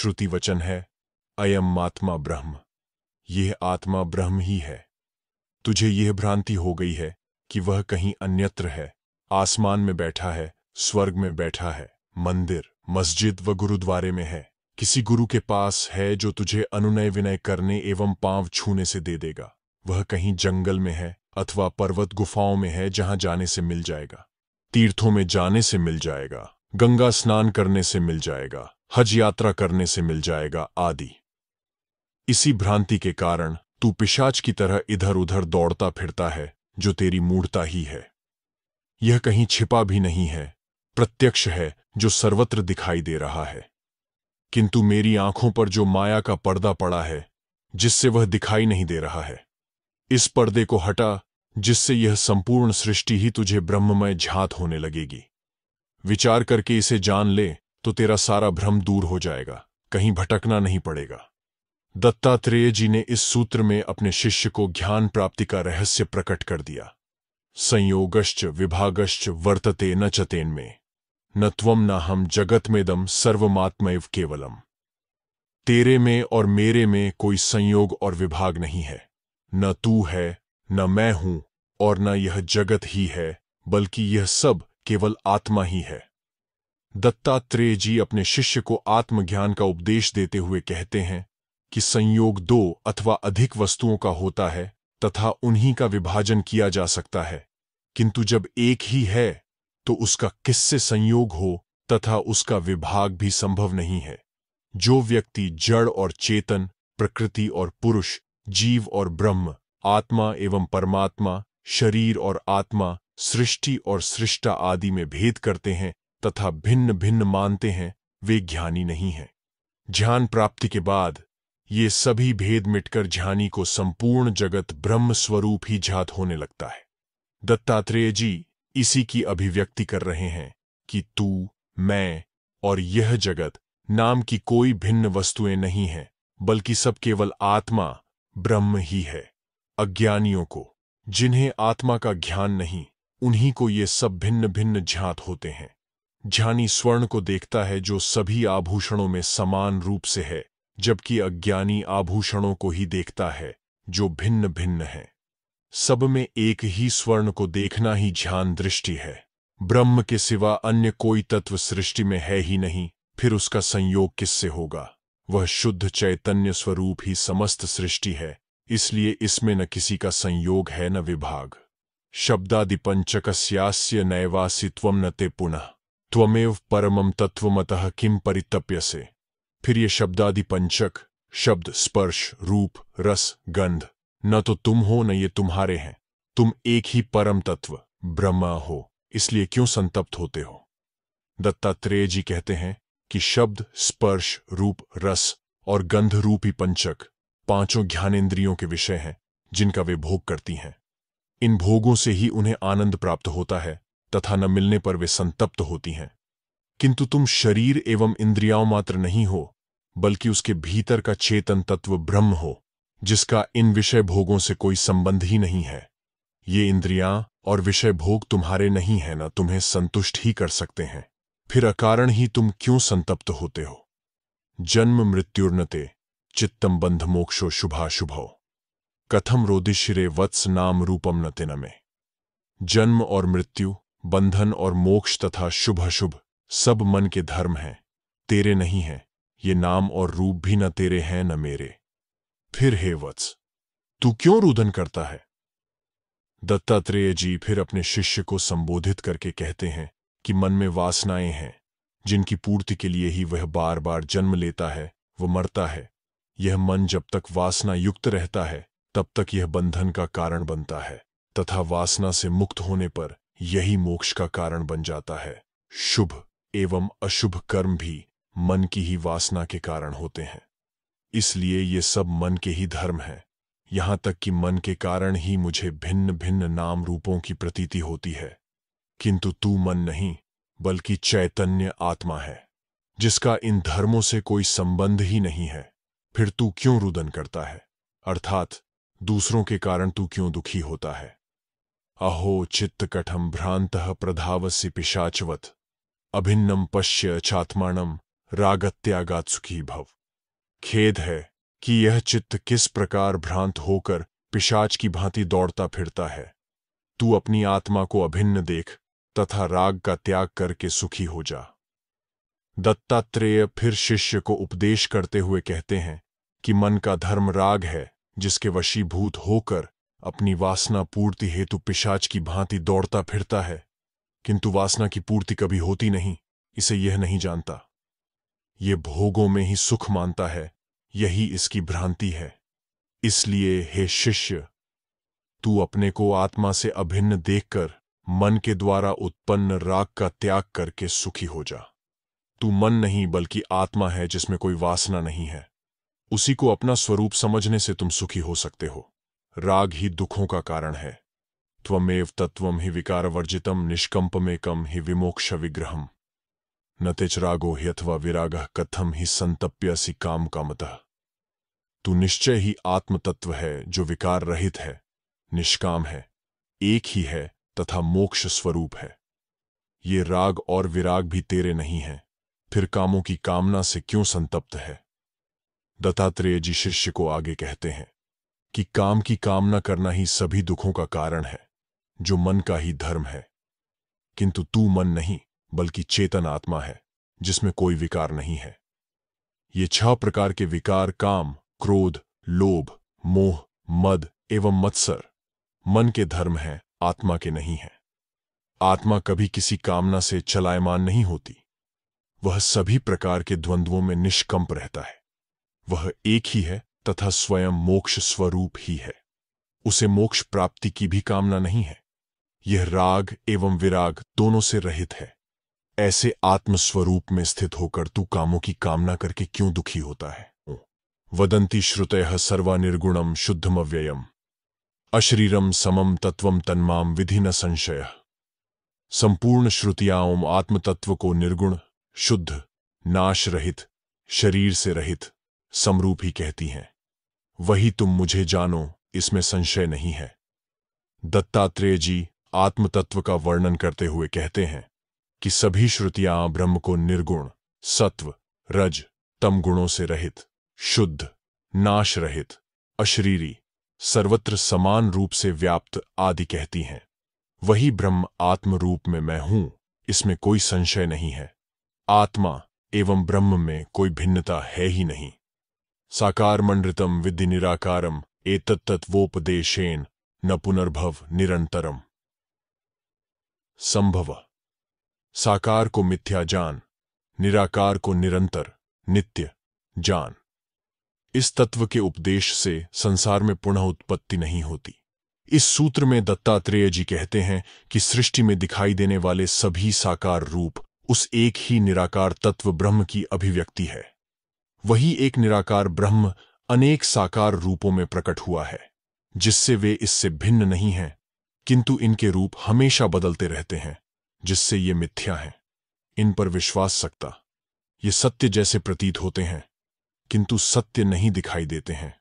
श्रुति वचन है अयम आत्मा ब्रह्म यह आत्मा ब्रह्म ही है तुझे यह भ्रांति हो गई है कि वह कहीं अन्यत्र है आसमान में बैठा है स्वर्ग में बैठा है मंदिर मस्जिद व गुरुद्वारे में है किसी गुरु के पास है जो तुझे अनुनय विनय करने एवं पांव छूने से दे देगा वह कहीं जंगल में है अथवा पर्वत गुफाओं में है जहां जाने से मिल जाएगा तीर्थों में जाने से मिल जाएगा गंगा स्नान करने से मिल जाएगा हज यात्रा करने से मिल जाएगा आदि इसी भ्रांति के कारण तू पिशाच की तरह इधर उधर दौड़ता फिरता है जो तेरी मूर्ता ही है यह कहीं छिपा भी नहीं है प्रत्यक्ष है जो सर्वत्र दिखाई दे रहा है किंतु मेरी आंखों पर जो माया का पर्दा पड़ा है जिससे वह दिखाई नहीं दे रहा है इस पर्दे को हटा जिससे यह संपूर्ण सृष्टि ही तुझे ब्रह्ममय झात होने लगेगी विचार करके इसे जान ले तो तेरा सारा भ्रम दूर हो जाएगा कहीं भटकना नहीं पड़ेगा दत्तात्रेय जी ने इस सूत्र में अपने शिष्य को ज्ञान प्राप्ति का रहस्य प्रकट कर दिया संयोगश्च विभागश्च वर्तते न चतेन में न त्वम न हम जगत में दम सर्वमात्मैव केवलम तेरे में और मेरे में कोई संयोग और विभाग नहीं है न तू है न मैं हूं और न यह जगत ही है बल्कि यह सब केवल आत्मा ही है दत्तात्रेय जी अपने शिष्य को आत्मज्ञान का उपदेश देते हुए कहते हैं कि संयोग दो अथवा अधिक वस्तुओं का होता है तथा उन्हीं का विभाजन किया जा सकता है किंतु जब एक ही है तो उसका किससे संयोग हो तथा उसका विभाग भी संभव नहीं है जो व्यक्ति जड़ और चेतन प्रकृति और पुरुष जीव और ब्रह्म आत्मा एवं परमात्मा शरीर और आत्मा सृष्टि और सृष्टा आदि में भेद करते हैं तथा भिन्न भिन्न मानते हैं वे ज्ञानी नहीं हैं ज्ञान प्राप्ति के बाद ये सभी भेद मिटकर ज्ञानी को संपूर्ण जगत ब्रह्म स्वरूप ही झात होने लगता है दत्तात्रेय जी इसी की अभिव्यक्ति कर रहे हैं कि तू मैं और यह जगत नाम की कोई भिन्न वस्तुएं नहीं है बल्कि सब केवल आत्मा ब्रह्म ही है अज्ञानियों को जिन्हें आत्मा का ज्ञान नहीं उन्हीं को ये सब भिन्न भिन्न झात होते हैं ज्ञानी स्वर्ण को देखता है जो सभी आभूषणों में समान रूप से है जबकि अज्ञानी आभूषणों को ही देखता है जो भिन्न भिन्न है सब में एक ही स्वर्ण को देखना ही ध्यान दृष्टि है ब्रह्म के सिवा अन्य कोई तत्व सृष्टि में है ही नहीं फिर उसका संयोग किससे होगा वह शुद्ध चैतन्य स्वरूप ही समस्त सृष्टि है इसलिए इसमें न किसी का संयोग है न विभाग शब्दादिपंचकस्यास्य नैवासित्व न ते पुनः त्वमेव परमम तत्वमतः किम परितप्य से फिर ये शब्दादिपंचक शब्द स्पर्श रूप रस गंध न तो तुम हो न ये तुम्हारे हैं तुम एक ही परम तत्व ब्रह्मा हो इसलिए क्यों संतप्त होते हो दत्तात्रेय जी कहते हैं कि शब्द स्पर्श रूप रस और गंध रूपी पंचक पांचों ज्ञानेन्द्रियों के विषय हैं जिनका वे भोग करती हैं इन भोगों से ही उन्हें आनंद प्राप्त होता है तथा न मिलने पर वे संतप्त होती हैं किंतु तुम शरीर एवं इंद्रियाओं मात्र नहीं हो बल्कि उसके भीतर का चेतन तत्व ब्रह्म हो जिसका इन विषय भोगों से कोई संबंध ही नहीं है ये इंद्रियां और विषय भोग तुम्हारे नहीं है ना तुम्हें संतुष्ट ही कर सकते हैं फिर अकारण ही तुम क्यों संतप्त होते हो जन्म मृत्युर्नते चित्तम बंध मोक्षो शुभाशुभो कथम रोदिशिरे वत्स नाम रूपम नते में जन्म और मृत्यु बंधन और मोक्ष तथा शुभ शुभ सब मन के धर्म हैं तेरे नहीं हैं ये नाम और रूप भी न तेरे हैं न मेरे फिर हे वत्स तू क्यों रुदन करता है दत्तात्रेय जी फिर अपने शिष्य को संबोधित करके कहते हैं कि मन में वासनाएं हैं जिनकी पूर्ति के लिए ही वह बार बार जन्म लेता है वह मरता है यह मन जब तक वासना युक्त रहता है तब तक यह बंधन का कारण बनता है तथा वासना से मुक्त होने पर यही मोक्ष का कारण बन जाता है शुभ एवं अशुभ कर्म भी मन की ही वासना के कारण होते हैं इसलिए ये सब मन के ही धर्म है यहां तक कि मन के कारण ही मुझे भिन्न भिन्न नाम रूपों की प्रतीति होती है किंतु तू मन नहीं बल्कि चैतन्य आत्मा है जिसका इन धर्मों से कोई संबंध ही नहीं है फिर तू क्यों रुदन करता है अर्थात दूसरों के कारण तू क्यों दुखी होता है अहो चित्त कठम भ्रांत प्रधावस्य पिशाचवत अभिन्नम पश्य चात्माणम रागत्यागा सुखी भव खेद है कि यह चित्त किस प्रकार भ्रांत होकर पिशाच की भांति दौड़ता फिरता है तू अपनी आत्मा को अभिन्न देख तथा राग का त्याग करके सुखी हो जा दत्तात्रेय फिर शिष्य को उपदेश करते हुए कहते हैं कि मन का धर्म राग है जिसके वशीभूत होकर अपनी वासना पूर्ति हेतु पिशाच की भांति दौड़ता फिरता है किंतु वासना की पूर्ति कभी होती नहीं इसे यह नहीं जानता ये भोगों में ही सुख मानता है यही इसकी भ्रांति है इसलिए हे शिष्य तू अपने को आत्मा से अभिन्न देखकर मन के द्वारा उत्पन्न राग का त्याग करके सुखी हो जा तू मन नहीं बल्कि आत्मा है जिसमें कोई वासना नहीं है उसी को अपना स्वरूप समझने से तुम सुखी हो सकते हो राग ही दुखों का कारण है त्वमेव तत्वम ही विकार वर्जितम निष्कंप में कम ही विमोक्ष विग्रहम न ही अथवा विराग कथम ही संतप्यसी काम कामतः तू निश्चय ही आत्मतत्व है जो विकार रहित है निष्काम है एक ही है तथा मोक्ष स्वरूप है ये राग और विराग भी तेरे नहीं हैं फिर कामों की कामना से क्यों संतप्त है दत्तात्रेय जी शिष्य को आगे कहते हैं कि काम की कामना करना ही सभी दुखों का कारण है जो मन का ही धर्म है किंतु तू मन नहीं बल्कि चेतन आत्मा है जिसमें कोई विकार नहीं है ये छह प्रकार के विकार काम क्रोध लोभ मोह मद एवं मत्सर मन के धर्म हैं आत्मा के नहीं हैं आत्मा कभी किसी कामना से चलायमान नहीं होती वह सभी प्रकार के द्वंद्वों में निष्कंप रहता है वह एक ही है तथा स्वयं मोक्ष स्वरूप ही है उसे मोक्ष प्राप्ति की भी कामना नहीं है यह राग एवं विराग दोनों से रहित है ऐसे आत्मस्वरूप में स्थित होकर तू कामों की कामना करके क्यों दुखी होता है वदंती श्रुतय सर्वानिर्गुणम अव्ययम अशरीरम समम तत्वम तन्माम विधि न संशय संपूर्ण ओम आत्मतत्व को निर्गुण शुद्ध नाश रहित शरीर से रहित समरूप ही कहती हैं वही तुम मुझे जानो इसमें संशय नहीं है दत्तात्रेय जी आत्मतत्व का वर्णन करते हुए कहते हैं कि सभी श्रुतियां ब्रह्म को निर्गुण सत्व रज तम गुणों से रहित शुद्ध नाश रहित अशरीरी सर्वत्र समान रूप से व्याप्त आदि कहती हैं वही ब्रह्म आत्म रूप में मैं हूं इसमें कोई संशय नहीं है आत्मा एवं ब्रह्म में कोई भिन्नता है ही नहीं साकार मंडृतम विधि निराकारम एतत्तत्वोपदेशेन न पुनर्भव निरंतरम संभव साकार को मिथ्या जान निराकार को निरंतर नित्य जान इस तत्व के उपदेश से संसार में पुनः उत्पत्ति नहीं होती इस सूत्र में दत्तात्रेय जी कहते हैं कि सृष्टि में दिखाई देने वाले सभी साकार रूप उस एक ही निराकार तत्व ब्रह्म की अभिव्यक्ति है वही एक निराकार ब्रह्म अनेक साकार रूपों में प्रकट हुआ है जिससे वे इससे भिन्न नहीं हैं किंतु इनके रूप हमेशा बदलते रहते हैं जिससे ये मिथ्या हैं इन पर विश्वास सकता ये सत्य जैसे प्रतीत होते हैं किंतु सत्य नहीं दिखाई देते हैं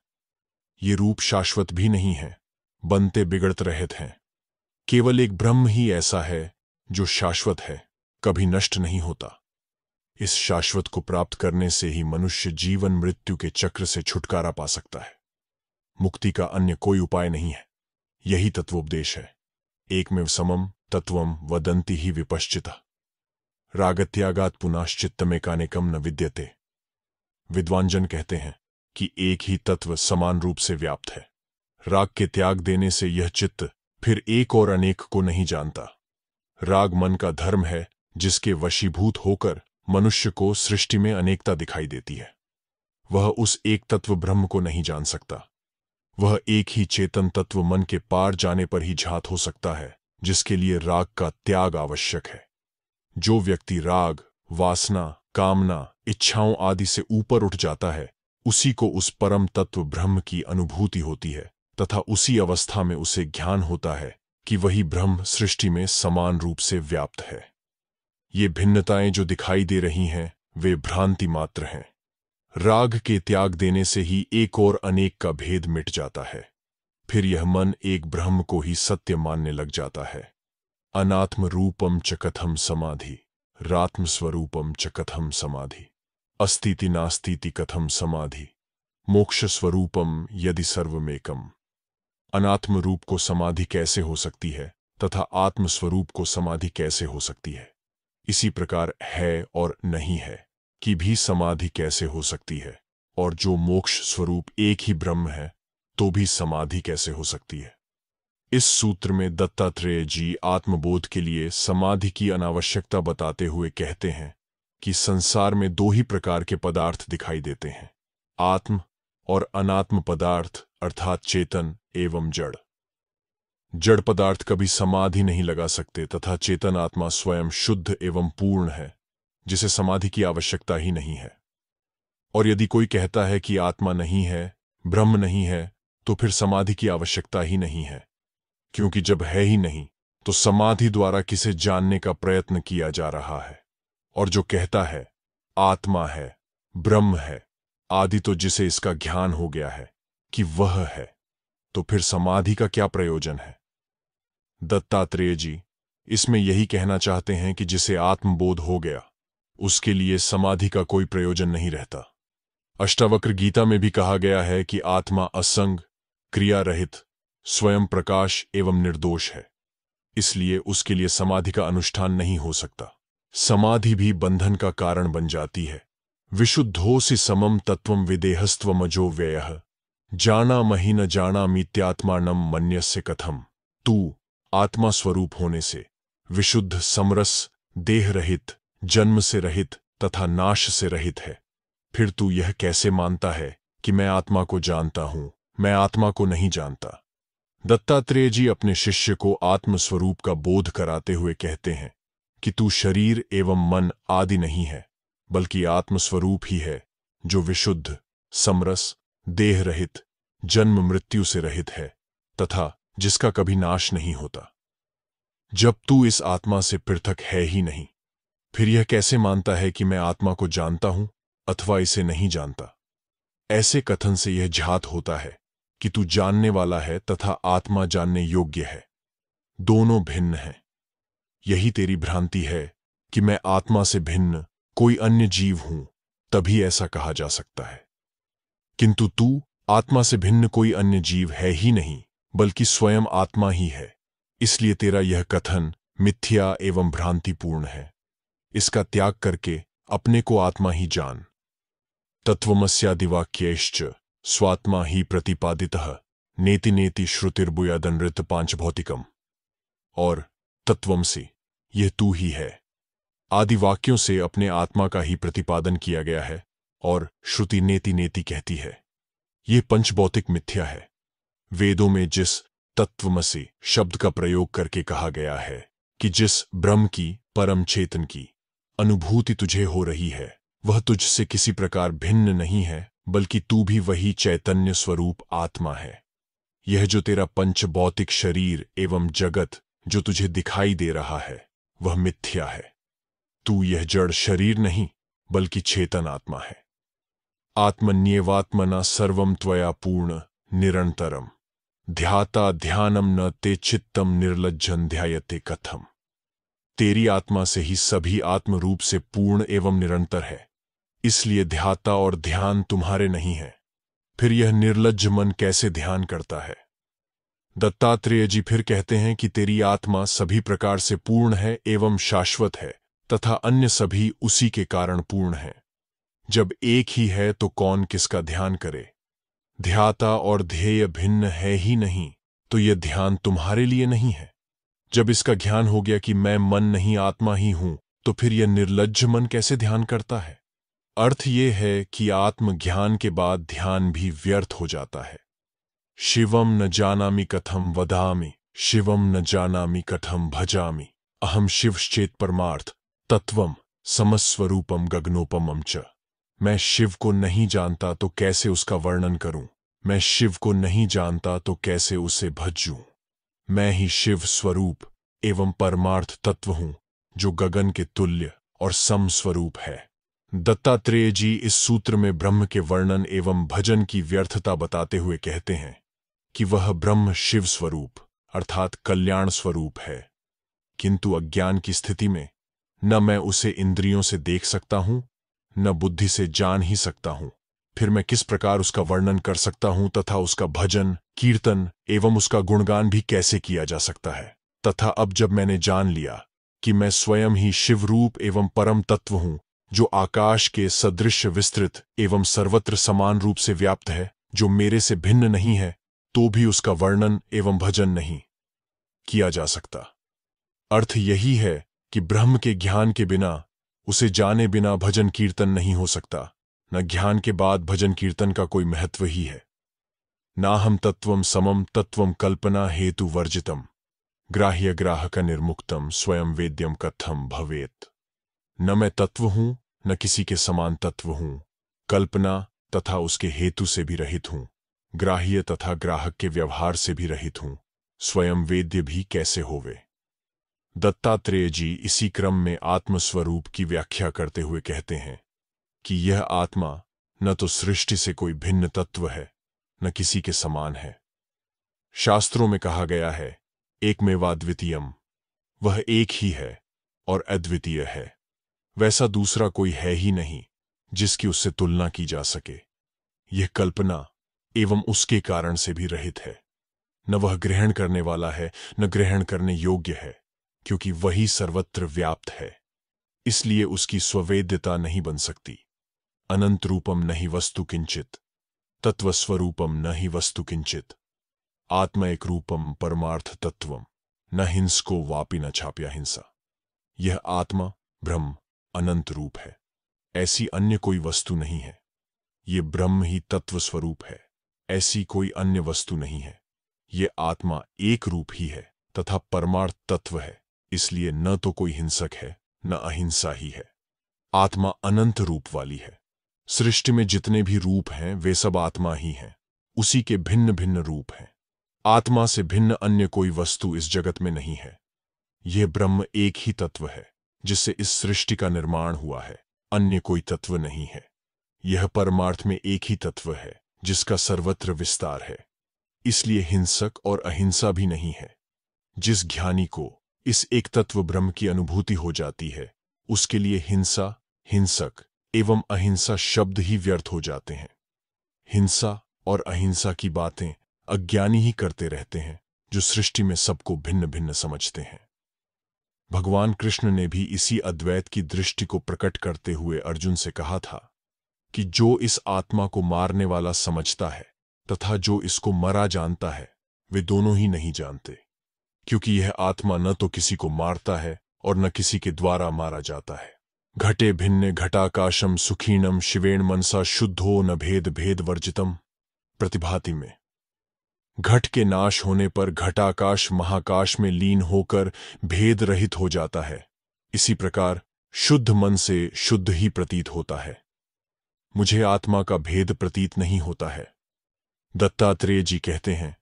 ये रूप शाश्वत भी नहीं है बनते बिगड़त रहते हैं केवल एक ब्रह्म ही ऐसा है जो शाश्वत है कभी नष्ट नहीं होता इस शाश्वत को प्राप्त करने से ही मनुष्य जीवन मृत्यु के चक्र से छुटकारा पा सकता है मुक्ति का अन्य कोई उपाय नहीं है यही तत्वोपदेश है एक में समम तत्व वदंती ही विपश्चित रागत्यागात पुनाश्चित्तमेकानेकम न विद्यते विद्वांजन कहते हैं कि एक ही तत्व समान रूप से व्याप्त है राग के त्याग देने से यह चित्त फिर एक और अनेक को नहीं जानता राग मन का धर्म है जिसके वशीभूत होकर मनुष्य को सृष्टि में अनेकता दिखाई देती है वह उस एक तत्व ब्रह्म को नहीं जान सकता वह एक ही चेतन तत्व मन के पार जाने पर ही झात हो सकता है जिसके लिए राग का त्याग आवश्यक है जो व्यक्ति राग वासना कामना इच्छाओं आदि से ऊपर उठ जाता है उसी को उस परम तत्व ब्रह्म की अनुभूति होती है तथा उसी अवस्था में उसे ज्ञान होता है कि वही ब्रह्म सृष्टि में समान रूप से व्याप्त है ये भिन्नताएं जो दिखाई दे रही हैं वे भ्रांति मात्र हैं राग के त्याग देने से ही एक और अनेक का भेद मिट जाता है फिर यह मन एक ब्रह्म को ही सत्य मानने लग जाता है अनात्म रूपम च कथम समाधि रात्म स्वरूपम च कथम समाधि अस्तिति नास्तिति कथम समाधि मोक्ष स्वरूपम यदि सर्वमेकम अनात्म रूप को समाधि कैसे हो सकती है तथा आत्म स्वरूप को समाधि कैसे हो सकती है इसी प्रकार है और नहीं है कि भी समाधि कैसे हो सकती है और जो मोक्ष स्वरूप एक ही ब्रह्म है तो भी समाधि कैसे हो सकती है इस सूत्र में दत्तात्रेय जी आत्मबोध के लिए समाधि की अनावश्यकता बताते हुए कहते हैं कि संसार में दो ही प्रकार के पदार्थ दिखाई देते हैं आत्म और अनात्म पदार्थ अर्थात चेतन एवं जड़ जड़ पदार्थ कभी समाधि नहीं लगा सकते तथा चेतन आत्मा स्वयं शुद्ध एवं पूर्ण है जिसे समाधि की आवश्यकता ही नहीं है और यदि कोई कहता है कि आत्मा नहीं है ब्रह्म नहीं है तो फिर समाधि की आवश्यकता ही नहीं है क्योंकि जब है ही नहीं तो समाधि द्वारा किसे जानने का प्रयत्न किया जा रहा है और जो कहता है आत्मा है ब्रह्म है आदि तो जिसे इसका ज्ञान हो गया है कि वह है तो फिर समाधि का क्या प्रयोजन है दत्तात्रेय जी इसमें यही कहना चाहते हैं कि जिसे आत्मबोध हो गया उसके लिए समाधि का कोई प्रयोजन नहीं रहता अष्टावक्र गीता में भी कहा गया है कि आत्मा असंग क्रिया रहित स्वयं प्रकाश एवं निर्दोष है इसलिए उसके लिए समाधि का अनुष्ठान नहीं हो सकता समाधि भी बंधन का कारण बन जाती है विशुद्धो विशुद्धोसि समम तत्व विदेहस्व मजो व्यय जाना मही न जाना मित्यात्मानम मन्य से कथम तू आत्मा स्वरूप होने से विशुद्ध समरस देह रहित जन्म से रहित तथा नाश से रहित है फिर तू यह कैसे मानता है कि मैं आत्मा को जानता हूं मैं आत्मा को नहीं जानता दत्तात्रेय जी अपने शिष्य को आत्मस्वरूप का बोध कराते हुए कहते हैं कि तू शरीर एवं मन आदि नहीं है बल्कि आत्मस्वरूप ही है जो विशुद्ध समरस देह रहित जन्म मृत्यु से रहित है तथा जिसका कभी नाश नहीं होता जब तू इस आत्मा से पृथक है ही नहीं फिर यह कैसे मानता है कि मैं आत्मा को जानता हूं अथवा इसे नहीं जानता ऐसे कथन से यह झात होता है कि तू जानने वाला है तथा आत्मा जानने योग्य है दोनों भिन्न हैं यही तेरी भ्रांति है कि मैं आत्मा से भिन्न कोई अन्य जीव हूं तभी ऐसा कहा जा सकता है किंतु तू आत्मा से भिन्न कोई अन्य जीव है ही नहीं बल्कि स्वयं आत्मा ही है इसलिए तेरा यह कथन मिथ्या एवं भ्रांतिपूर्ण है इसका त्याग करके अपने को आत्मा ही जान तत्वमस्यादिवाक्यश्च स्वात्मा ही प्रतिपादित नेति नेति ऋत पांच भौतिकम और तत्वम से यह तू ही है आदि वाक्यों से अपने आत्मा का ही प्रतिपादन किया गया है और श्रुति नेति नेति कहती है ये पंचभौतिक मिथ्या है वेदों में जिस तत्वमसी शब्द का प्रयोग करके कहा गया है कि जिस ब्रह्म की परम चेतन की अनुभूति तुझे हो रही है वह तुझसे किसी प्रकार भिन्न नहीं है बल्कि तू भी वही चैतन्य स्वरूप आत्मा है यह जो तेरा पंचभौतिक शरीर एवं जगत जो तुझे दिखाई दे रहा है वह मिथ्या है तू यह जड़ शरीर नहीं बल्कि चेतन आत्मा है आत्मन्येवात्मना सर्वम त्वया पूर्ण निरंतरम ध्याता ध्यानम न ते चित्तम निर्लज्जन ध्यायते कथम तेरी आत्मा से ही सभी आत्म रूप से पूर्ण एवं निरंतर है इसलिए ध्याता और ध्यान तुम्हारे नहीं है फिर यह निर्लज मन कैसे ध्यान करता है दत्तात्रेय जी फिर कहते हैं कि तेरी आत्मा सभी प्रकार से पूर्ण है एवं शाश्वत है तथा अन्य सभी उसी के कारण पूर्ण है जब एक ही है तो कौन किसका ध्यान करे ध्याता और ध्येय भिन्न है ही नहीं तो यह ध्यान तुम्हारे लिए नहीं है जब इसका ज्ञान हो गया कि मैं मन नहीं आत्मा ही हूं तो फिर यह निर्लज मन कैसे ध्यान करता है अर्थ ये है कि आत्मज्ञान के बाद ध्यान भी व्यर्थ हो जाता है शिवम न जानामि कथम वधा शिवम न जानामि कथम भजामि अहम शिवश्चेत परमार्थ तत्वम समस्वरूपम गगनोपमम च मैं शिव को नहीं जानता तो कैसे उसका वर्णन करूं मैं शिव को नहीं जानता तो कैसे उसे भजूं मैं ही शिव स्वरूप एवं परमार्थ तत्व हूं जो गगन के तुल्य और समस्वरूप है दत्तात्रेय जी इस सूत्र में ब्रह्म के वर्णन एवं भजन की व्यर्थता बताते हुए कहते हैं कि वह ब्रह्म शिव स्वरूप अर्थात कल्याण स्वरूप है किंतु अज्ञान की स्थिति में न मैं उसे इंद्रियों से देख सकता हूं न बुद्धि से जान ही सकता हूं फिर मैं किस प्रकार उसका वर्णन कर सकता हूं तथा उसका भजन कीर्तन एवं उसका गुणगान भी कैसे किया जा सकता है तथा अब जब मैंने जान लिया कि मैं स्वयं ही शिवरूप एवं परम तत्व हूं जो आकाश के सदृश विस्तृत एवं सर्वत्र समान रूप से व्याप्त है जो मेरे से भिन्न नहीं है तो भी उसका वर्णन एवं भजन नहीं किया जा सकता अर्थ यही है कि ब्रह्म के ज्ञान के बिना उसे जाने बिना भजन कीर्तन नहीं हो सकता न ज्ञान के बाद भजन कीर्तन का कोई महत्व ही है ना हम तत्वम समम तत्वम कल्पना हेतु वर्जितम ग्राह्य ग्राहक निर्मुक्तम स्वयं वेद्यम कथम भवेत न मैं तत्व हूं न किसी के समान तत्व हूं कल्पना तथा उसके हेतु से भी रहित हूं ग्राह्य तथा ग्राहक के व्यवहार से भी रहित हूं स्वयं वेद्य भी कैसे होवे दत्तात्रेय जी इसी क्रम में आत्मस्वरूप की व्याख्या करते हुए कहते हैं कि यह आत्मा न तो सृष्टि से कोई भिन्न तत्व है न किसी के समान है शास्त्रों में कहा गया है एक में वह एक ही है और अद्वितीय है वैसा दूसरा कोई है ही नहीं जिसकी उससे तुलना की जा सके यह कल्पना एवं उसके कारण से भी रहित है न वह ग्रहण करने वाला है न ग्रहण करने योग्य है क्योंकि वही सर्वत्र व्याप्त है इसलिए उसकी स्ववेद्यता नहीं बन सकती अनंत रूपम न ही वस्तु किंचित तत्वस्वरूपम न ही वस्तु किंचित आत्म एक रूपम परमार्थ तत्वम न हिंस को वापी न छाप्या हिंसा यह आत्मा ब्रह्म अनंत रूप है ऐसी अन्य कोई वस्तु नहीं है ये ब्रह्म ही तत्व स्वरूप है ऐसी कोई अन्य वस्तु नहीं है ये आत्मा एक रूप ही है तथा परमार्थ तत्व है इसलिए न तो कोई हिंसक है न अहिंसा ही है आत्मा अनंत रूप वाली है सृष्टि में जितने भी रूप हैं वे सब आत्मा ही हैं उसी के भिन्न भिन्न रूप हैं आत्मा से भिन्न अन्य कोई वस्तु इस जगत में नहीं है यह ब्रह्म एक ही तत्व है जिससे इस सृष्टि का निर्माण हुआ है अन्य कोई तत्व नहीं है यह परमार्थ में एक ही तत्व है जिसका सर्वत्र विस्तार है इसलिए हिंसक और अहिंसा भी नहीं है जिस ज्ञानी को इस एक तत्व ब्रह्म की अनुभूति हो जाती है उसके लिए हिंसा हिंसक एवं अहिंसा शब्द ही व्यर्थ हो जाते हैं हिंसा और अहिंसा की बातें अज्ञानी ही करते रहते हैं जो सृष्टि में सबको भिन्न भिन्न समझते हैं भगवान कृष्ण ने भी इसी अद्वैत की दृष्टि को प्रकट करते हुए अर्जुन से कहा था कि जो इस आत्मा को मारने वाला समझता है तथा जो इसको मरा जानता है वे दोनों ही नहीं जानते क्योंकि यह आत्मा न तो किसी को मारता है और न किसी के द्वारा मारा जाता है घटे भिन्न घटाकाशम सुखीणम शिवेण मनसा शुद्धो न भेद भेद वर्जितम प्रतिभाति में घट के नाश होने पर घटाकाश महाकाश में लीन होकर भेद रहित हो जाता है इसी प्रकार शुद्ध मन से शुद्ध ही प्रतीत होता है मुझे आत्मा का भेद प्रतीत नहीं होता है दत्तात्रेय जी कहते हैं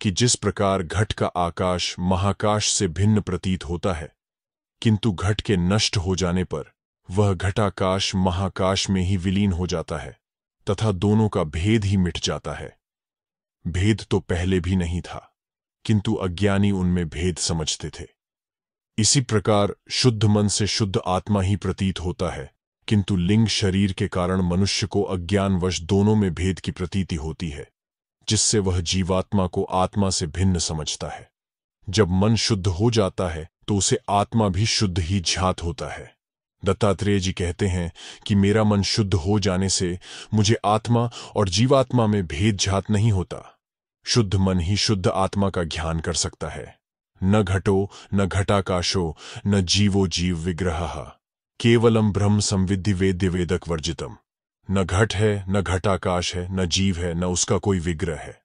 कि जिस प्रकार घट का आकाश महाकाश से भिन्न प्रतीत होता है किंतु घट के नष्ट हो जाने पर वह घटाकाश महाकाश में ही विलीन हो जाता है तथा दोनों का भेद ही मिट जाता है भेद तो पहले भी नहीं था किंतु अज्ञानी उनमें भेद समझते थे इसी प्रकार शुद्ध मन से शुद्ध आत्मा ही प्रतीत होता है किंतु लिंग शरीर के कारण मनुष्य को अज्ञानवश दोनों में भेद की प्रतीति होती है जिससे वह जीवात्मा को आत्मा से भिन्न समझता है जब मन शुद्ध हो जाता है तो उसे आत्मा भी शुद्ध ही झात होता है दत्तात्रेय जी कहते हैं कि मेरा मन शुद्ध हो जाने से मुझे आत्मा और जीवात्मा में भेद झात नहीं होता शुद्ध मन ही शुद्ध आत्मा का ज्ञान कर सकता है न घटो न घटाकाशो न जीवो जीव विग्रह केवलम ब्रह्म संविधि वेद्य वेदक वर्जितम न घट है न घटाकाश है न जीव है न उसका कोई विग्रह है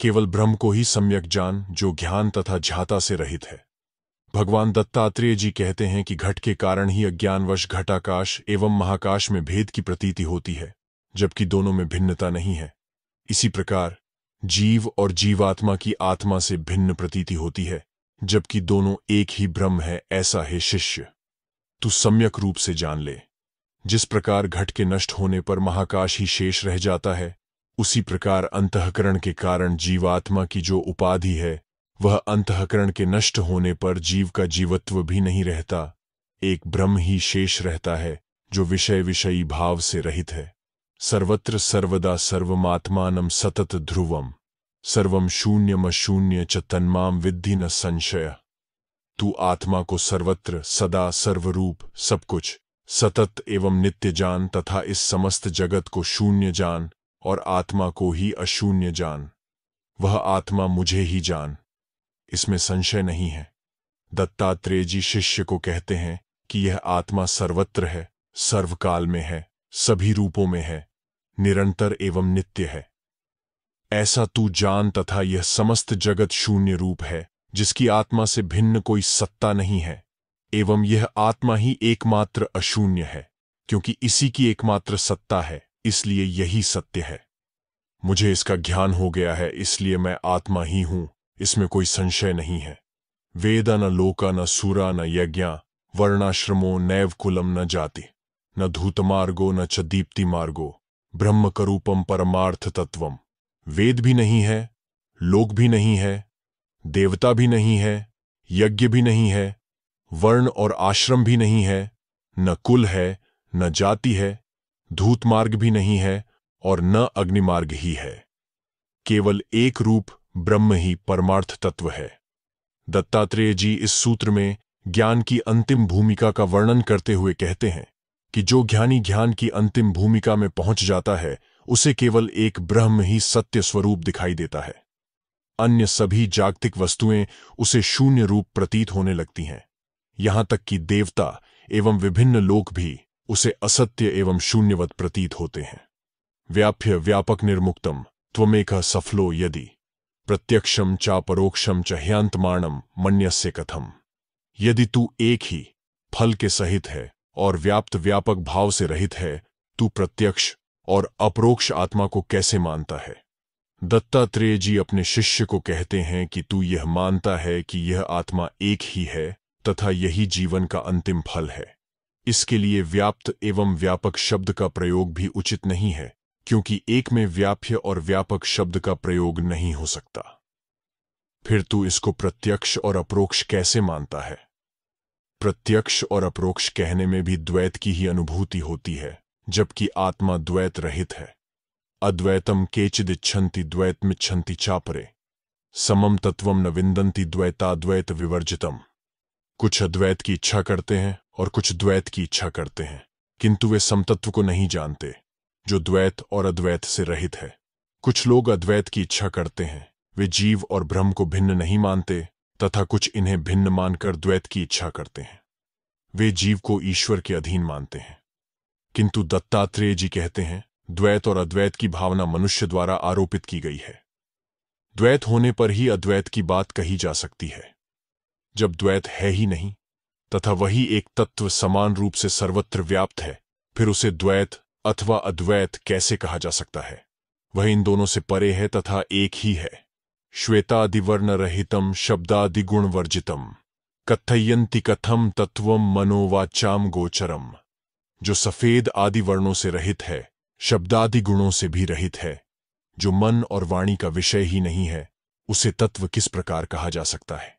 केवल ब्रह्म को ही सम्यक जान जो ज्ञान तथा झाता से रहित है भगवान दत्तात्रेय जी कहते हैं कि घट के कारण ही अज्ञानवश घटाकाश एवं महाकाश में भेद की प्रतीति होती है जबकि दोनों में भिन्नता नहीं है इसी प्रकार जीव और जीवात्मा की आत्मा से भिन्न प्रतीति होती है जबकि दोनों एक ही ब्रह्म है ऐसा है शिष्य तू सम्यक रूप से जान ले जिस प्रकार घट के नष्ट होने पर महाकाश ही शेष रह जाता है उसी प्रकार अंतकरण के कारण जीवात्मा की जो उपाधि है वह अंतकरण के नष्ट होने पर जीव का जीवत्व भी नहीं रहता एक ब्रह्म ही शेष रहता है जो विषय विषयी भाव से रहित है सर्वत्र सर्वदा सर्वमात्मान सतत ध्रुवम सर्वम शून्यमशून्य च तन्माम विद्धि न संशय तू आत्मा को सर्वत्र सदा सर्वरूप सब कुछ सतत एवं नित्य जान तथा इस समस्त जगत को शून्य जान और आत्मा को ही अशून्य जान वह आत्मा मुझे ही जान इसमें संशय नहीं है दत्तात्रेय जी शिष्य को कहते हैं कि यह आत्मा सर्वत्र है सर्वकाल में है सभी रूपों में है निरंतर एवं नित्य है ऐसा तू जान तथा यह समस्त जगत शून्य रूप है जिसकी आत्मा से भिन्न कोई सत्ता नहीं है एवं यह आत्मा ही एकमात्र अशून्य है क्योंकि इसी की एकमात्र सत्ता है इसलिए यही सत्य है मुझे इसका ज्ञान हो गया है इसलिए मैं आत्मा ही हूं इसमें कोई संशय नहीं है वेद न लोका न सूरा न यज्ञा वर्णाश्रमो नैव कुलम न जाति न धूतमार्गो न च दीप्ति मार्गो ब्रह्म करूपम परमार्थ तत्वम वेद भी नहीं है लोक भी नहीं है देवता भी नहीं है यज्ञ भी नहीं है वर्ण और आश्रम भी नहीं है न कुल है न जाति है धूत मार्ग भी नहीं है और न अग्निमार्ग ही है केवल एक रूप ब्रह्म ही परमार्थ तत्व है दत्तात्रेय जी इस सूत्र में ज्ञान की अंतिम भूमिका का वर्णन करते हुए कहते हैं कि जो ज्ञानी ज्ञान की अंतिम भूमिका में पहुंच जाता है उसे केवल एक ब्रह्म ही सत्य स्वरूप दिखाई देता है अन्य सभी जागतिक वस्तुएं उसे शून्य रूप प्रतीत होने लगती हैं यहां तक कि देवता एवं विभिन्न लोक भी उसे असत्य एवं शून्यवत प्रतीत होते हैं व्याप्य व्यापक निर्मुक्तम त्वमेक सफलो यदि प्रत्यक्षम चा परोक्षम च ह्यंतमाणम मन्यस्य कथम यदि तू एक ही फल के सहित है और व्याप्त व्यापक भाव से रहित है तू प्रत्यक्ष और अप्रोक्ष आत्मा को कैसे मानता है दत्तात्रेय जी अपने शिष्य को कहते हैं कि तू यह मानता है कि यह आत्मा एक ही है तथा यही जीवन का अंतिम फल है इसके लिए व्याप्त एवं व्यापक शब्द का प्रयोग भी उचित नहीं है क्योंकि एक में व्याप्य और व्यापक शब्द का प्रयोग नहीं हो सकता फिर तू इसको प्रत्यक्ष और अप्रोक्ष कैसे मानता है प्रत्यक्ष और अप्रोक्ष कहने में भी द्वैत की ही अनुभूति होती है जबकि आत्मा द्वैत रहित है अद्वैतम केचिदिच्छन्ति द्वैत मिच्छन्ति चापरे समम तत्वम न विंदंती द्वैताद्वैत विवर्जितम कुछ अद्वैत की इच्छा करते हैं और कुछ द्वैत की इच्छा करते हैं किंतु वे समतत्व को नहीं जानते जो द्वैत और अद्वैत से रहित है कुछ लोग अद्वैत की इच्छा करते हैं वे जीव और ब्रह्म को भिन्न नहीं मानते तथा कुछ इन्हें भिन्न मानकर द्वैत की इच्छा करते हैं वे जीव को ईश्वर के अधीन मानते हैं किंतु दत्तात्रेय जी कहते हैं द्वैत और अद्वैत की भावना मनुष्य द्वारा आरोपित की गई है द्वैत होने पर ही अद्वैत की बात कही जा सकती है जब द्वैत है ही नहीं तथा वही एक तत्व समान रूप से सर्वत्र व्याप्त है फिर उसे द्वैत अथवा अद्वैत कैसे कहा जा सकता है वह इन दोनों से परे है तथा एक ही है श्वेतादिवर्ण रहितम शब्दादिगुण वर्जितम कथयंती कथम तत्वम मनोवाचाम गोचरम जो सफेद आदि वर्णों से रहित है शब्दादि गुणों से भी रहित है जो मन और वाणी का विषय ही नहीं है उसे तत्व किस प्रकार कहा जा सकता है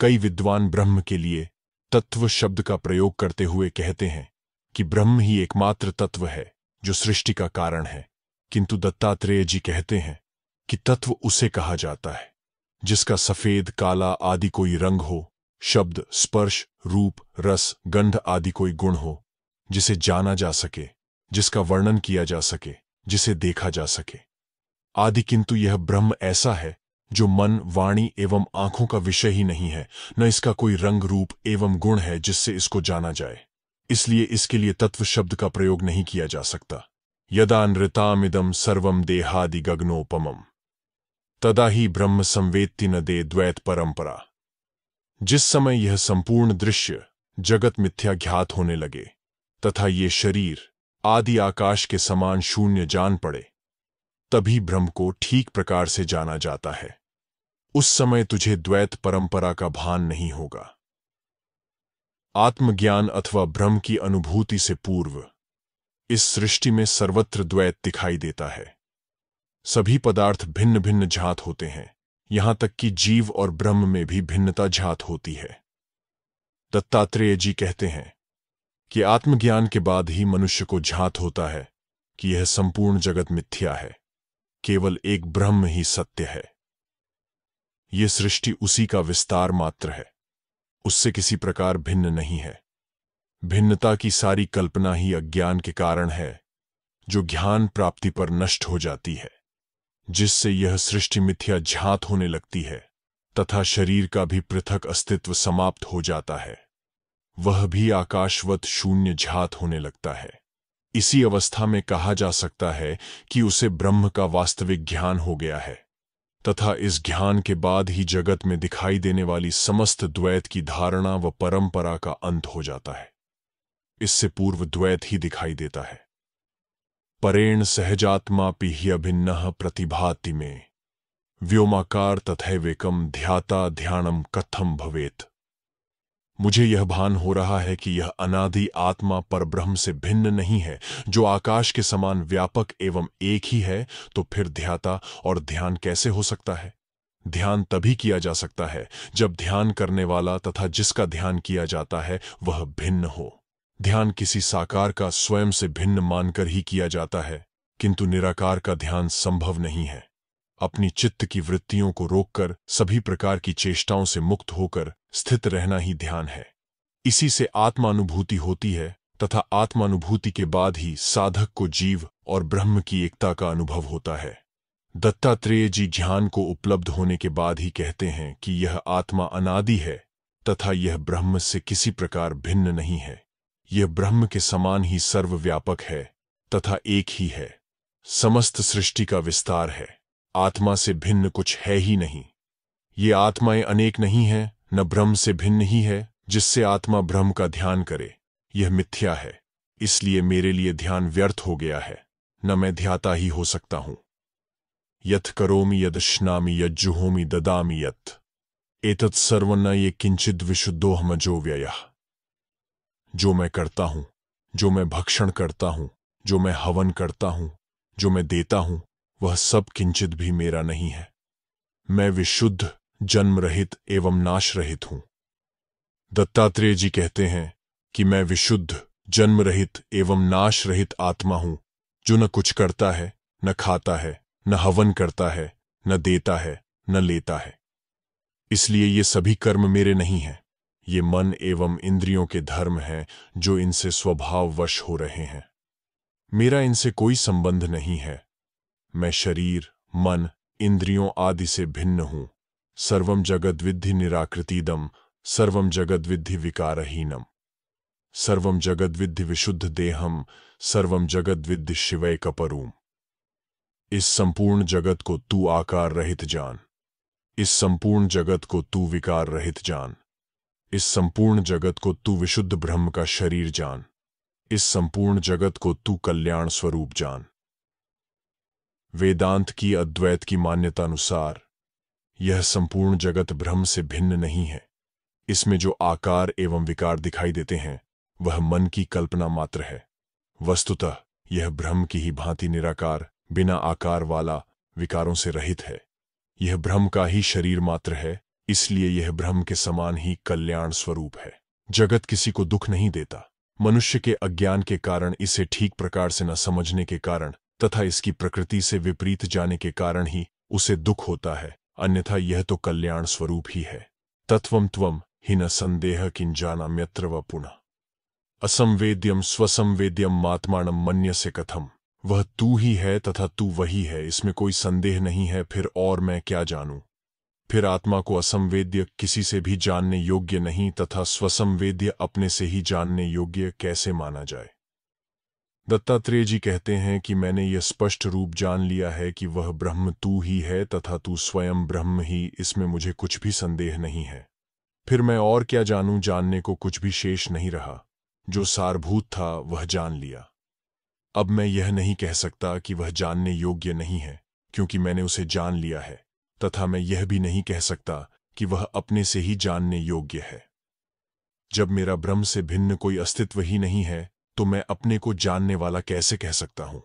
कई विद्वान ब्रह्म के लिए तत्व शब्द का प्रयोग करते हुए कहते हैं कि ब्रह्म ही एकमात्र तत्व है जो सृष्टि का कारण है किंतु दत्तात्रेय जी कहते हैं कि तत्व उसे कहा जाता है जिसका सफेद काला आदि कोई रंग हो शब्द स्पर्श रूप रस गंध आदि कोई गुण हो जिसे जाना जा सके जिसका वर्णन किया जा सके जिसे देखा जा सके आदि किंतु यह ब्रह्म ऐसा है जो मन वाणी एवं आंखों का विषय ही नहीं है न इसका कोई रंग रूप एवं गुण है जिससे इसको जाना जाए इसलिए इसके लिए तत्व शब्द का प्रयोग नहीं किया जा सकता यदा नृतामिदम सर्वम देहादि गगनोपम तदा ही ब्रह्म संवेत्ति न दे द्वैत परंपरा जिस समय यह संपूर्ण दृश्य जगत मिथ्या ज्ञात होने लगे तथा ये शरीर आदि आकाश के समान शून्य जान पड़े तभी ब्रह्म को ठीक प्रकार से जाना जाता है उस समय तुझे द्वैत परंपरा का भान नहीं होगा आत्मज्ञान अथवा भ्रम की अनुभूति से पूर्व इस सृष्टि में सर्वत्र द्वैत दिखाई देता है सभी पदार्थ भिन्न भिन्न झात होते हैं यहां तक कि जीव और ब्रह्म में भी भिन्नता झात होती है दत्तात्रेय जी कहते हैं कि आत्मज्ञान के बाद ही मनुष्य को झात होता है कि यह संपूर्ण जगत मिथ्या है केवल एक ब्रह्म ही सत्य है यह सृष्टि उसी का विस्तार मात्र है उससे किसी प्रकार भिन्न नहीं है भिन्नता की सारी कल्पना ही अज्ञान के कारण है जो ज्ञान प्राप्ति पर नष्ट हो जाती है जिससे यह सृष्टि मिथ्या झात होने लगती है तथा शरीर का भी पृथक अस्तित्व समाप्त हो जाता है वह भी आकाशवत शून्य झात होने लगता है इसी अवस्था में कहा जा सकता है कि उसे ब्रह्म का वास्तविक ज्ञान हो गया है तथा इस ज्ञान के बाद ही जगत में दिखाई देने वाली समस्त द्वैत की धारणा व परंपरा का अंत हो जाता है इससे पूर्व द्वैत ही दिखाई देता है परेण सहजात्मा पी ही अभिन्न प्रतिभाति में व्योमाकार तथैवेकम ध्याता ध्यानम कथम भवेत मुझे यह भान हो रहा है कि यह अनादि आत्मा पर ब्रह्म से भिन्न नहीं है जो आकाश के समान व्यापक एवं एक ही है तो फिर ध्याता और ध्यान कैसे हो सकता है ध्यान तभी किया जा सकता है जब ध्यान करने वाला तथा जिसका ध्यान किया जाता है वह भिन्न हो ध्यान किसी साकार का स्वयं से भिन्न मानकर ही किया जाता है किंतु निराकार का ध्यान संभव नहीं है अपनी चित्त की वृत्तियों को रोककर सभी प्रकार की चेष्टाओं से मुक्त होकर स्थित रहना ही ध्यान है इसी से आत्मानुभूति होती है तथा आत्मानुभूति के बाद ही साधक को जीव और ब्रह्म की एकता का अनुभव होता है दत्तात्रेय जी ध्यान को उपलब्ध होने के बाद ही कहते हैं कि यह आत्मा अनादि है तथा यह ब्रह्म से किसी प्रकार भिन्न नहीं है यह ब्रह्म के समान ही सर्वव्यापक है तथा एक ही है समस्त सृष्टि का विस्तार है आत्मा से भिन्न कुछ है ही नहीं ये आत्माएं अनेक नहीं है न ब्रह्म से भिन्न ही है जिससे आत्मा ब्रह्म का ध्यान करे यह मिथ्या है इसलिए मेरे लिए ध्यान व्यर्थ हो गया है न मैं ध्याता ही हो सकता हूं यथ करोमी यदश्नामी यज्जुहोमी ददामी यथ एतत् न ये किंचित विशुद्धोहमजो व्यय जो मैं करता हूं जो मैं भक्षण करता हूं जो मैं हवन करता हूं जो मैं देता हूं वह सब किंचित भी मेरा नहीं है मैं विशुद्ध जन्म रहित एवं नाश रहित हूं दत्तात्रेय जी कहते हैं कि मैं विशुद्ध जन्म रहित एवं नाश रहित आत्मा हूं जो न कुछ करता है न खाता है न हवन करता है न देता है न लेता है इसलिए ये सभी कर्म मेरे नहीं हैं ये मन एवं इंद्रियों के धर्म हैं जो इनसे स्वभाववश हो रहे हैं मेरा इनसे कोई संबंध नहीं है मैं शरीर मन इंद्रियों आदि से भिन्न हूँ सर्वम जगद्विधि निराकृतिदम सर्वम जगद्विधि विकारहीनम सर्वम जगद्विधि विशुद्ध देहम सर्वम जगद्विधि शिवय कपरूम इस संपूर्ण जगत को तू आकार रहित जान इस संपूर्ण जगत को तू विकार रहित जान इस संपूर्ण जगत को तू विशुद्ध ब्रह्म का शरीर जान इस संपूर्ण जगत को तू कल्याण स्वरूप जान वेदांत की अद्वैत की मान्यता अनुसार यह संपूर्ण जगत भ्रम से भिन्न नहीं है इसमें जो आकार एवं विकार दिखाई देते हैं वह मन की कल्पना मात्र है वस्तुतः यह भ्रम की ही भांति निराकार बिना आकार वाला विकारों से रहित है यह भ्रम का ही शरीर मात्र है इसलिए यह भ्रम के समान ही कल्याण स्वरूप है जगत किसी को दुख नहीं देता मनुष्य के अज्ञान के कारण इसे ठीक प्रकार से न समझने के कारण तथा इसकी प्रकृति से विपरीत जाने के कारण ही उसे दुख होता है अन्यथा यह तो कल्याण स्वरूप ही है तत्वम त्वम ही न संदेह मित्र व पुनः असंवेद्यम स्वसंवेद्यम मात्मानम मन्य से कथम वह तू ही है तथा तू वही है इसमें कोई संदेह नहीं है फिर और मैं क्या जानू फिर आत्मा को असंवेद्य किसी से भी जानने योग्य नहीं तथा स्वसंवेद्य अपने से ही जानने योग्य कैसे माना जाए दत्तात्रेय जी कहते हैं कि मैंने यह स्पष्ट रूप जान लिया है कि वह ब्रह्म तू ही है तथा तू स्वयं ब्रह्म ही इसमें मुझे कुछ भी संदेह नहीं है फिर मैं और क्या जानूं जानने को कुछ भी शेष नहीं रहा जो सारभूत था वह जान लिया अब मैं यह नहीं कह सकता कि वह जानने योग्य नहीं है क्योंकि मैंने उसे जान लिया है तथा मैं यह भी नहीं कह सकता कि वह अपने से ही जानने योग्य है जब मेरा ब्रह्म से भिन्न कोई अस्तित्व ही नहीं है तो मैं अपने को जानने वाला कैसे कह सकता हूं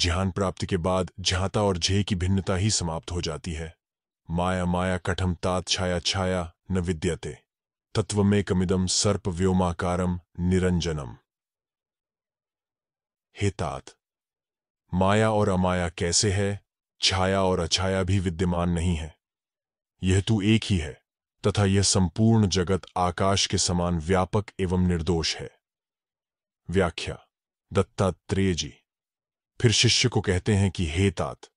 ज्ञान प्राप्ति के बाद झाता और झे की भिन्नता ही समाप्त हो जाती है माया माया कठम तात छाया छाया न विद्यते तत्व में कमिदम सर्प व्योमाकारम निरंजनम हे तात माया और अमाया कैसे है छाया और अछाया भी विद्यमान नहीं है यह तू तो एक ही है तथा यह संपूर्ण जगत आकाश के समान व्यापक एवं निर्दोष है व्याख्या दत्तात्रेय जी फिर शिष्य को कहते हैं कि हे तात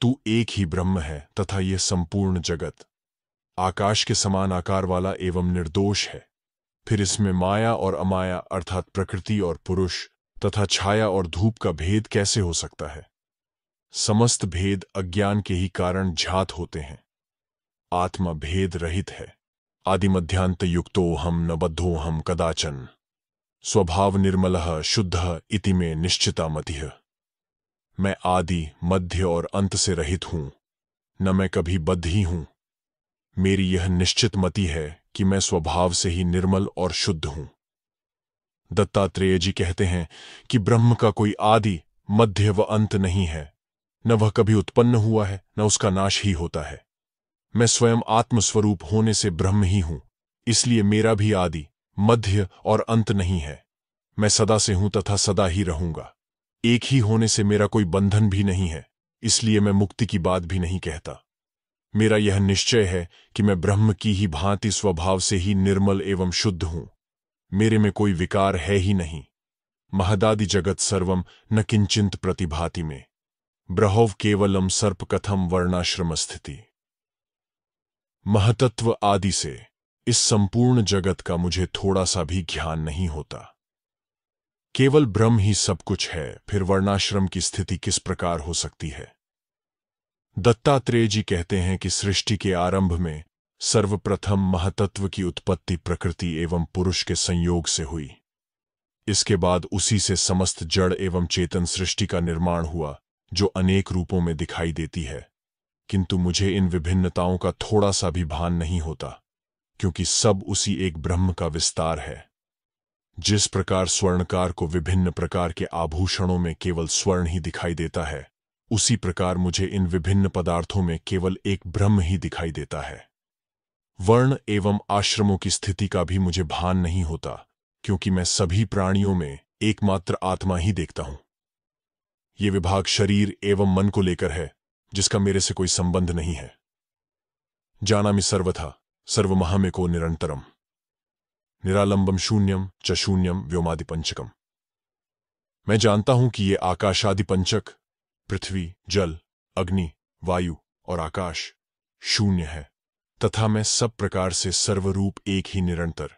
तू एक ही ब्रह्म है तथा यह संपूर्ण जगत आकाश के समान आकार वाला एवं निर्दोष है फिर इसमें माया और अमाया अर्थात प्रकृति और पुरुष तथा छाया और धूप का भेद कैसे हो सकता है समस्त भेद अज्ञान के ही कारण झात होते हैं आत्मा भेद रहित है आदि मध्यांत युक्तो हम न बद्धो हम कदाचन स्वभाव निर्मल शुद्ध इति में निश्चिता मतिह मैं आदि मध्य और अंत से रहित हूं न मैं कभी बद्ध ही हूं मेरी यह निश्चित मति है कि मैं स्वभाव से ही निर्मल और शुद्ध हूं दत्तात्रेय जी कहते हैं कि ब्रह्म का कोई आदि मध्य व अंत नहीं है न वह कभी उत्पन्न हुआ है न उसका नाश ही होता है मैं स्वयं आत्मस्वरूप होने से ब्रह्म ही हूं इसलिए मेरा भी आदि मध्य और अंत नहीं है मैं सदा से हूं तथा सदा ही रहूंगा एक ही होने से मेरा कोई बंधन भी नहीं है इसलिए मैं मुक्ति की बात भी नहीं कहता मेरा यह निश्चय है कि मैं ब्रह्म की ही भांति स्वभाव से ही निर्मल एवं शुद्ध हूं मेरे में कोई विकार है ही नहीं महदादि जगत सर्वम न किंचिंत प्रतिभाति में ब्रहव केवलम सर्प कथम वर्णाश्रम स्थिति महतत्व आदि से इस संपूर्ण जगत का मुझे थोड़ा सा भी ज्ञान नहीं होता केवल ब्रह्म ही सब कुछ है फिर वर्णाश्रम की स्थिति किस प्रकार हो सकती है दत्तात्रेय जी कहते हैं कि सृष्टि के आरंभ में सर्वप्रथम महतत्व की उत्पत्ति प्रकृति एवं पुरुष के संयोग से हुई इसके बाद उसी से समस्त जड़ एवं चेतन सृष्टि का निर्माण हुआ जो अनेक रूपों में दिखाई देती है किंतु मुझे इन विभिन्नताओं का थोड़ा सा भी भान नहीं होता क्योंकि सब उसी एक ब्रह्म का विस्तार है जिस प्रकार स्वर्णकार को विभिन्न प्रकार के आभूषणों में केवल स्वर्ण ही दिखाई देता है उसी प्रकार मुझे इन विभिन्न पदार्थों में केवल एक ब्रह्म ही दिखाई देता है वर्ण एवं आश्रमों की स्थिति का भी मुझे भान नहीं होता क्योंकि मैं सभी प्राणियों में एकमात्र आत्मा ही देखता हूं ये विभाग शरीर एवं मन को लेकर है जिसका मेरे से कोई संबंध नहीं है जाना मैं सर्वथा सर्वमहमेको निरंतरम निरालंबम शून्यम च शून्यम व्योमादि पंचकम मैं जानता हूं कि ये आकाशादि पंचक पृथ्वी जल अग्नि वायु और आकाश शून्य है तथा मैं सब प्रकार से सर्वरूप एक ही निरंतर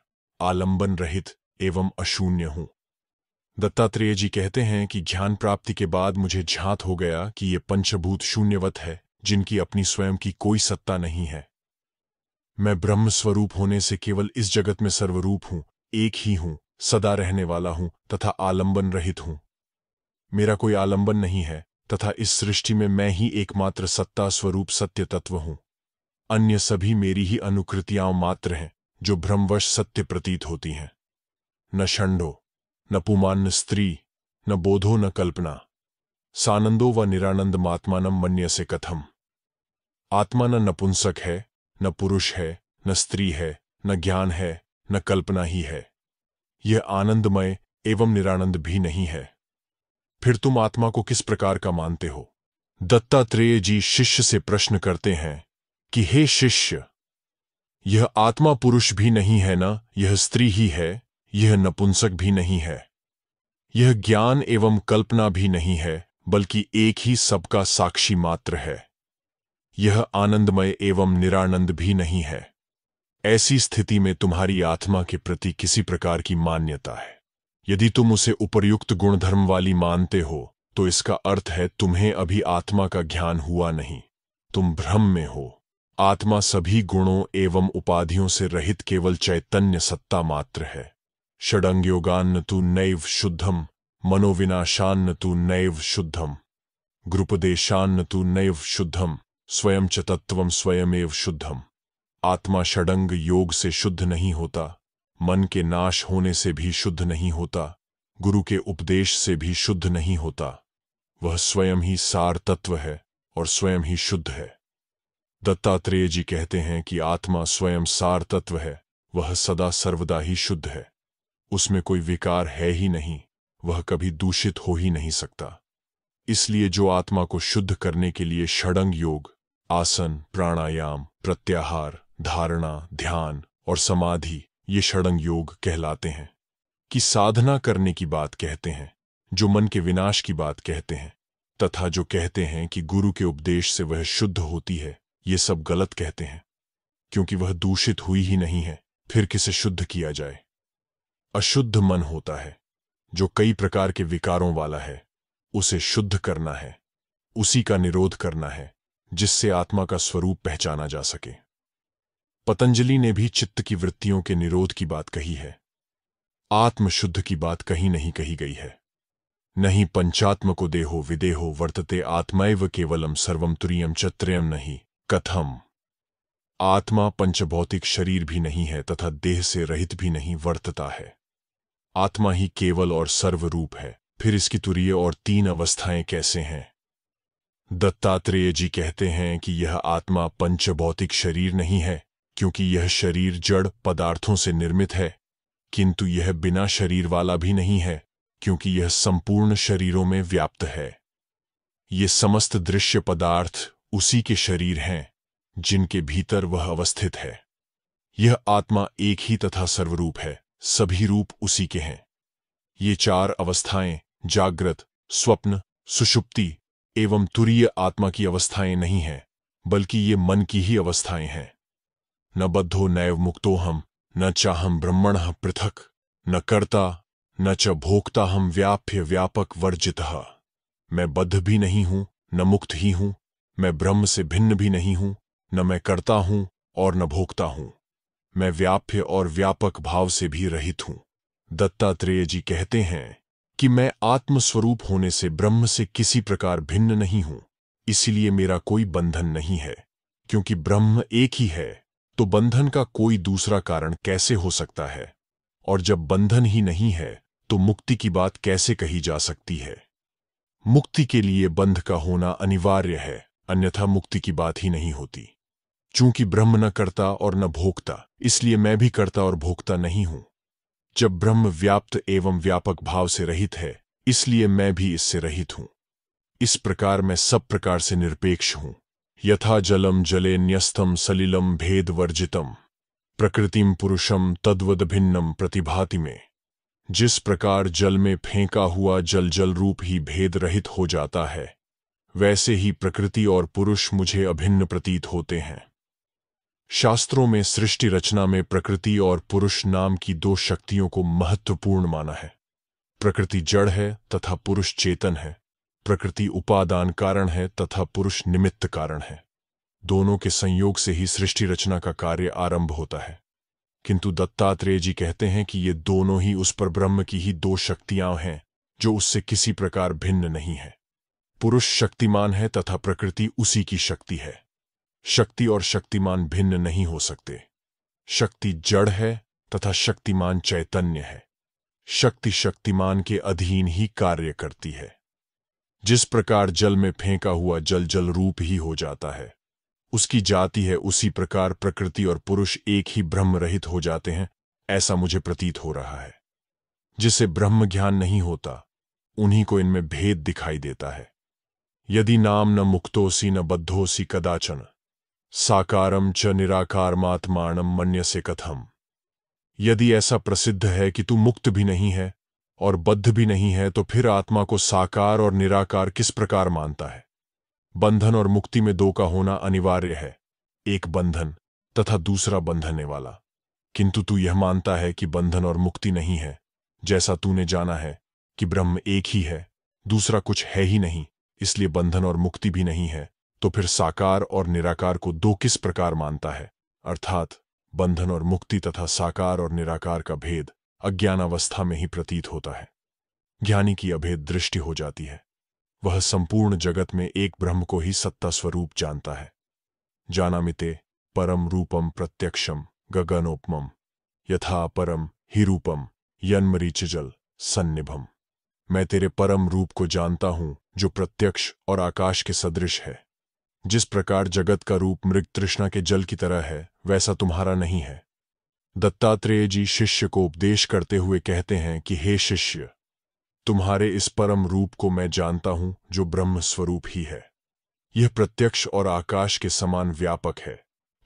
आलंबन रहित एवं अशून्य हूं दत्तात्रेय जी कहते हैं कि ज्ञान प्राप्ति के बाद मुझे झांत हो गया कि ये पंचभूत शून्यवत है जिनकी अपनी स्वयं की कोई सत्ता नहीं है मैं ब्रह्म स्वरूप होने से केवल इस जगत में सर्वरूप हूं एक ही हूं सदा रहने वाला हूं तथा आलंबन रहित हूं मेरा कोई आलंबन नहीं है तथा इस सृष्टि में मैं ही एकमात्र सत्ता स्वरूप सत्य तत्व हूं अन्य सभी मेरी ही अनुकृतियां मात्र हैं जो भ्रमवश सत्य प्रतीत होती हैं न षंडो न पुमान स्त्री न बोधो न कल्पना सानंदो व निरानंद मात्मानम मन्य से कथम आत्मा न नपुंसक है न पुरुष है न स्त्री है न ज्ञान है न कल्पना ही है यह आनंदमय एवं निरानंद भी नहीं है फिर तुम आत्मा को किस प्रकार का मानते हो दत्तात्रेय जी शिष्य से प्रश्न करते हैं कि हे शिष्य यह आत्मा पुरुष भी नहीं है न यह स्त्री ही है यह नपुंसक भी नहीं है यह ज्ञान एवं कल्पना भी नहीं है बल्कि एक ही सबका साक्षी मात्र है यह आनंदमय एवं निरानंद भी नहीं है ऐसी स्थिति में तुम्हारी आत्मा के प्रति किसी प्रकार की मान्यता है यदि तुम उसे उपर्युक्त गुणधर्म वाली मानते हो तो इसका अर्थ है तुम्हें अभी आत्मा का ज्ञान हुआ नहीं तुम भ्रम में हो आत्मा सभी गुणों एवं उपाधियों से रहित केवल चैतन्य सत्ता मात्र है षडंग्योगान्न तु नैव शुद्धम मनोविनाशान्न तु नैव शुद्धम ग्रुपदेशान्न तु नैव शुद्धम स्वयं च तत्वम स्वयमेव शुद्धम आत्मा षडंग योग से शुद्ध नहीं होता मन के नाश होने से भी शुद्ध नहीं होता गुरु के उपदेश से भी शुद्ध नहीं होता वह स्वयं ही सार तत्व है और स्वयं ही शुद्ध है दत्तात्रेय जी कहते हैं कि आत्मा स्वयं सार तत्व है वह सदा सर्वदा ही शुद्ध है उसमें कोई विकार है ही नहीं वह कभी दूषित हो ही नहीं सकता इसलिए जो आत्मा को शुद्ध करने के लिए षडंग योग आसन प्राणायाम प्रत्याहार धारणा ध्यान और समाधि ये षडंग योग कहलाते हैं कि साधना करने की बात कहते हैं जो मन के विनाश की बात कहते हैं तथा जो कहते हैं कि गुरु के उपदेश से वह शुद्ध होती है ये सब गलत कहते हैं क्योंकि वह दूषित हुई ही नहीं है फिर किसे शुद्ध किया जाए अशुद्ध मन होता है जो कई प्रकार के विकारों वाला है उसे शुद्ध करना है उसी का निरोध करना है जिससे आत्मा का स्वरूप पहचाना जा सके पतंजलि ने भी चित्त की वृत्तियों के निरोध की बात कही है आत्मशुद्ध की बात कहीं नहीं कही गई है नहीं पंचात्म को देहो विदेहो वर्तते आत्मैव केवलम सर्वम तुरियम चत्रयम नहीं कथम आत्मा पंचभौतिक शरीर भी नहीं है तथा देह से रहित भी नहीं वर्तता है आत्मा ही केवल और सर्वरूप है फिर इसकी तुरीय और तीन अवस्थाएं कैसे हैं दत्तात्रेय जी कहते हैं कि यह आत्मा पंचभौतिक शरीर नहीं है क्योंकि यह शरीर जड़ पदार्थों से निर्मित है किंतु यह बिना शरीर वाला भी नहीं है क्योंकि यह संपूर्ण शरीरों में व्याप्त है ये समस्त दृश्य पदार्थ उसी के शरीर हैं जिनके भीतर वह अवस्थित है यह आत्मा एक ही तथा सर्वरूप है सभी रूप उसी के हैं ये चार अवस्थाएं जागृत स्वप्न सुषुप्ति एवं तुरीय आत्मा की अवस्थाएं नहीं हैं बल्कि ये मन की ही अवस्थाएं हैं न बद्धो नैव मुक्तो हम न चाहम ब्रह्मण पृथक न कर्ता न च भोक्ता हम व्याप्य व्यापक वर्जित मैं बद्ध भी नहीं हूं न मुक्त ही हूं मैं ब्रह्म से भिन्न भी नहीं हूं न मैं करता हूं और न भोगता हूं मैं व्याप्य और व्यापक भाव से भी रहित हूं दत्तात्रेय जी कहते हैं कि मैं आत्मस्वरूप होने से ब्रह्म से किसी प्रकार भिन्न नहीं हूं इसलिए मेरा कोई बंधन नहीं है क्योंकि ब्रह्म एक ही है तो बंधन का कोई दूसरा कारण कैसे हो सकता है और जब बंधन ही नहीं है तो मुक्ति की बात कैसे कही जा सकती है मुक्ति के लिए बंध का होना अनिवार्य है अन्यथा मुक्ति की बात ही नहीं होती चूंकि ब्रह्म न करता और न भोगता इसलिए मैं भी करता और भोगता नहीं हूं जब ब्रह्म व्याप्त एवं व्यापक भाव से रहित है इसलिए मैं भी इससे रहित हूं इस प्रकार मैं सब प्रकार से निरपेक्ष हूं यथा जलम जले न्यस्तम सलिलम भेद वर्जितम प्रकृतिम पुरुषम तद्वद भिन्नम प्रतिभाति में जिस प्रकार जल में फेंका हुआ जल जल रूप ही भेद रहित हो जाता है वैसे ही प्रकृति और पुरुष मुझे अभिन्न प्रतीत होते हैं शास्त्रों में सृष्टि रचना में प्रकृति और पुरुष नाम की दो शक्तियों को महत्वपूर्ण माना है प्रकृति जड़ है तथा पुरुष चेतन है प्रकृति उपादान कारण है तथा पुरुष निमित्त कारण है दोनों के संयोग से ही सृष्टि रचना का कार्य आरंभ होता है किंतु दत्तात्रेय जी कहते हैं कि ये दोनों ही उस पर ब्रह्म की ही दो शक्तियां हैं जो उससे किसी प्रकार भिन्न नहीं है पुरुष शक्तिमान है तथा प्रकृति उसी की शक्ति है शक्ति और शक्तिमान भिन्न नहीं हो सकते शक्ति जड़ है तथा शक्तिमान चैतन्य है शक्ति शक्तिमान के अधीन ही कार्य करती है जिस प्रकार जल में फेंका हुआ जल जल रूप ही हो जाता है उसकी जाति है उसी प्रकार प्रकृति और पुरुष एक ही ब्रह्म रहित हो जाते हैं ऐसा मुझे प्रतीत हो रहा है जिसे ब्रह्म ज्ञान नहीं होता उन्हीं को इनमें भेद दिखाई देता है यदि नाम न मुक्तोसी न बद्धोसी कदाचन साकारम च निराकारमात्माणम मन्य से कथम यदि ऐसा प्रसिद्ध है कि तू मुक्त भी नहीं है और बद्ध भी नहीं है तो फिर आत्मा को साकार और निराकार किस प्रकार मानता है बंधन और मुक्ति में दो का होना अनिवार्य है एक बंधन तथा दूसरा बंधने वाला किंतु तू यह मानता है कि बंधन और मुक्ति नहीं है जैसा तूने जाना है कि ब्रह्म एक ही है दूसरा कुछ है ही नहीं इसलिए बंधन और मुक्ति भी नहीं है तो फिर साकार और निराकार को दो किस प्रकार मानता है अर्थात बंधन और मुक्ति तथा साकार और निराकार का भेद अज्ञानावस्था में ही प्रतीत होता है ज्ञानी की अभेद दृष्टि हो जाती है वह संपूर्ण जगत में एक ब्रह्म को ही सत्ता स्वरूप जानता है जानामिते परम रूपम प्रत्यक्षम गगनोपम यथा परम ही रूपम यन्मरीचल सन्निभम मैं तेरे परम रूप को जानता हूं जो प्रत्यक्ष और आकाश के सदृश है जिस प्रकार जगत का रूप मृग तृष्णा के जल की तरह है वैसा तुम्हारा नहीं है दत्तात्रेय जी शिष्य को उपदेश करते हुए कहते हैं कि हे शिष्य तुम्हारे इस परम रूप को मैं जानता हूं जो ब्रह्म स्वरूप ही है यह प्रत्यक्ष और आकाश के समान व्यापक है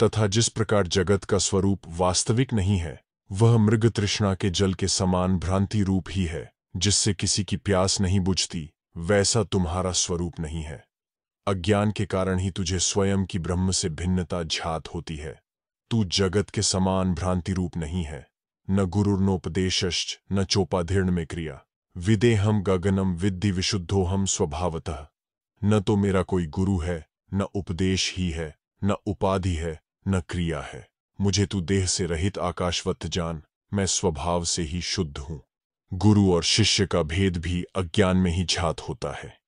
तथा जिस प्रकार जगत का स्वरूप वास्तविक नहीं है वह मृग तृष्णा के जल के समान भ्रांति रूप ही है जिससे किसी की प्यास नहीं बुझती वैसा तुम्हारा स्वरूप नहीं है अज्ञान के कारण ही तुझे स्वयं की ब्रह्म से भिन्नता झात होती है तू जगत के समान भ्रांति रूप नहीं है न नोपदेश न चोपाधीर्ण में क्रिया विदेहम गगनम विद्धि विशुद्धोहम स्वभावतः न तो मेरा कोई गुरु है न उपदेश ही है न उपाधि है न क्रिया है मुझे तू देह से रहित आकाशवत जान मैं स्वभाव से ही शुद्ध हूं गुरु और शिष्य का भेद भी अज्ञान में ही झात होता है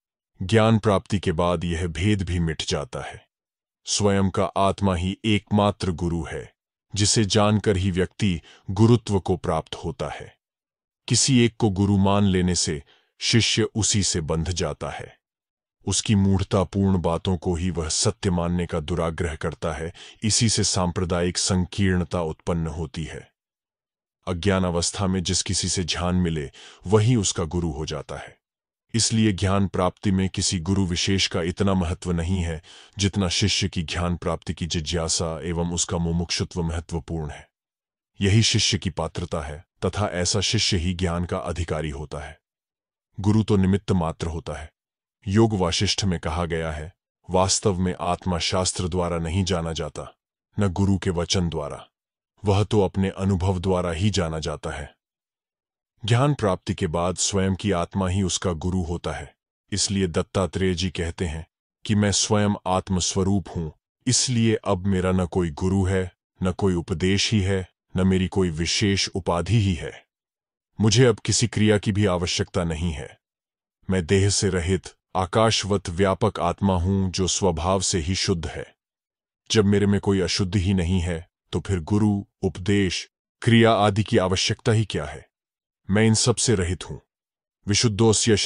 ज्ञान प्राप्ति के बाद यह भेद भी मिट जाता है स्वयं का आत्मा ही एकमात्र गुरु है जिसे जानकर ही व्यक्ति गुरुत्व को प्राप्त होता है किसी एक को गुरु मान लेने से शिष्य उसी से बंध जाता है उसकी मूढ़तापूर्ण बातों को ही वह सत्य मानने का दुराग्रह करता है इसी से सांप्रदायिक संकीर्णता उत्पन्न होती है अज्ञान अवस्था में जिस किसी से ध्यान मिले वही उसका गुरु हो जाता है इसलिए ज्ञान प्राप्ति में किसी गुरु विशेष का इतना महत्व नहीं है जितना शिष्य की ज्ञान प्राप्ति की जिज्ञासा एवं उसका मुमुक्षुत्व महत्वपूर्ण है यही शिष्य की पात्रता है तथा ऐसा शिष्य ही ज्ञान का अधिकारी होता है गुरु तो निमित्त मात्र होता है योग वाशिष्ठ में कहा गया है वास्तव में आत्मा शास्त्र द्वारा नहीं जाना जाता न गुरु के वचन द्वारा वह तो अपने अनुभव द्वारा ही जाना जाता है ज्ञान प्राप्ति के बाद स्वयं की आत्मा ही उसका गुरु होता है इसलिए दत्तात्रेय जी कहते हैं कि मैं स्वयं आत्मस्वरूप हूं इसलिए अब मेरा न कोई गुरु है न कोई उपदेश ही है न मेरी कोई विशेष उपाधि ही है मुझे अब किसी क्रिया की भी आवश्यकता नहीं है मैं देह से रहित आकाशवत व्यापक आत्मा हूं जो स्वभाव से ही शुद्ध है जब मेरे में कोई अशुद्ध ही नहीं है तो फिर गुरु उपदेश क्रिया आदि की आवश्यकता ही क्या है मैं इन सब से रहित हूं विशुद्धोस्य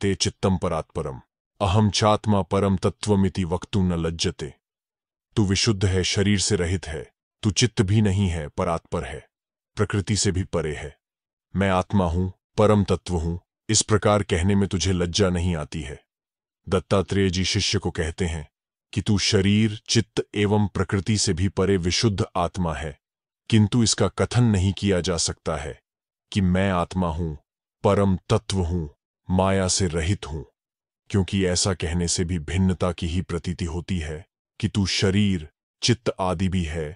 ते चित्तम परात्परम अहम चात्मा परम तत्वमिति वक्तु न लज्जते तू विशुद्ध है शरीर से रहित है तू चित्त भी नहीं है परात्पर है प्रकृति से भी परे है मैं आत्मा हूं परम तत्व हूं इस प्रकार कहने में तुझे लज्जा नहीं आती है दत्तात्रेय जी शिष्य को कहते हैं कि तू शरीर चित्त एवं प्रकृति से भी परे विशुद्ध आत्मा है किंतु इसका कथन नहीं किया जा सकता है कि मैं आत्मा हूं परम तत्व हूं माया से रहित हूं क्योंकि ऐसा कहने से भी भिन्नता की ही प्रतीति होती है कि तू शरीर चित्त आदि भी है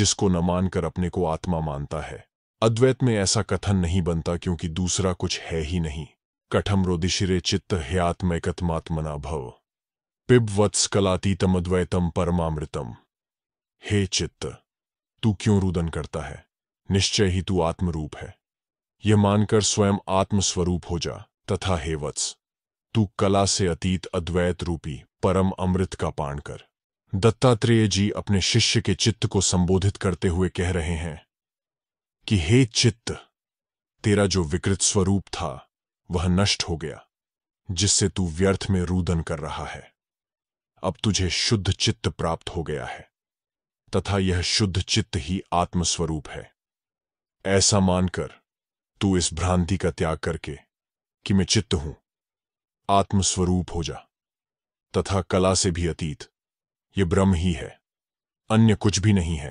जिसको न मानकर अपने को आत्मा मानता है अद्वैत में ऐसा कथन नहीं बनता क्योंकि दूसरा कुछ है ही नहीं कठम रोदिशिरे चित्त ह्यात्मैकत्मात्मना भव पिब पिबवत्सकलातीतम अद्वैतम परमामृतम हे चित्त तू क्यों रुदन करता है निश्चय ही तू आत्मरूप है ये मानकर स्वयं आत्मस्वरूप हो जा तथा हे वत्स तू कला से अतीत अद्वैत रूपी परम अमृत का पान कर दत्तात्रेय जी अपने शिष्य के चित्त को संबोधित करते हुए कह रहे हैं कि हे चित्त तेरा जो विकृत स्वरूप था वह नष्ट हो गया जिससे तू व्यर्थ में रुदन कर रहा है अब तुझे शुद्ध चित्त प्राप्त हो गया है तथा यह शुद्ध चित्त ही आत्मस्वरूप है ऐसा मानकर तू इस भ्रांति का त्याग करके कि मैं चित्त हूं आत्मस्वरूप हो जा तथा कला से भी अतीत ये ब्रह्म ही है अन्य कुछ भी नहीं है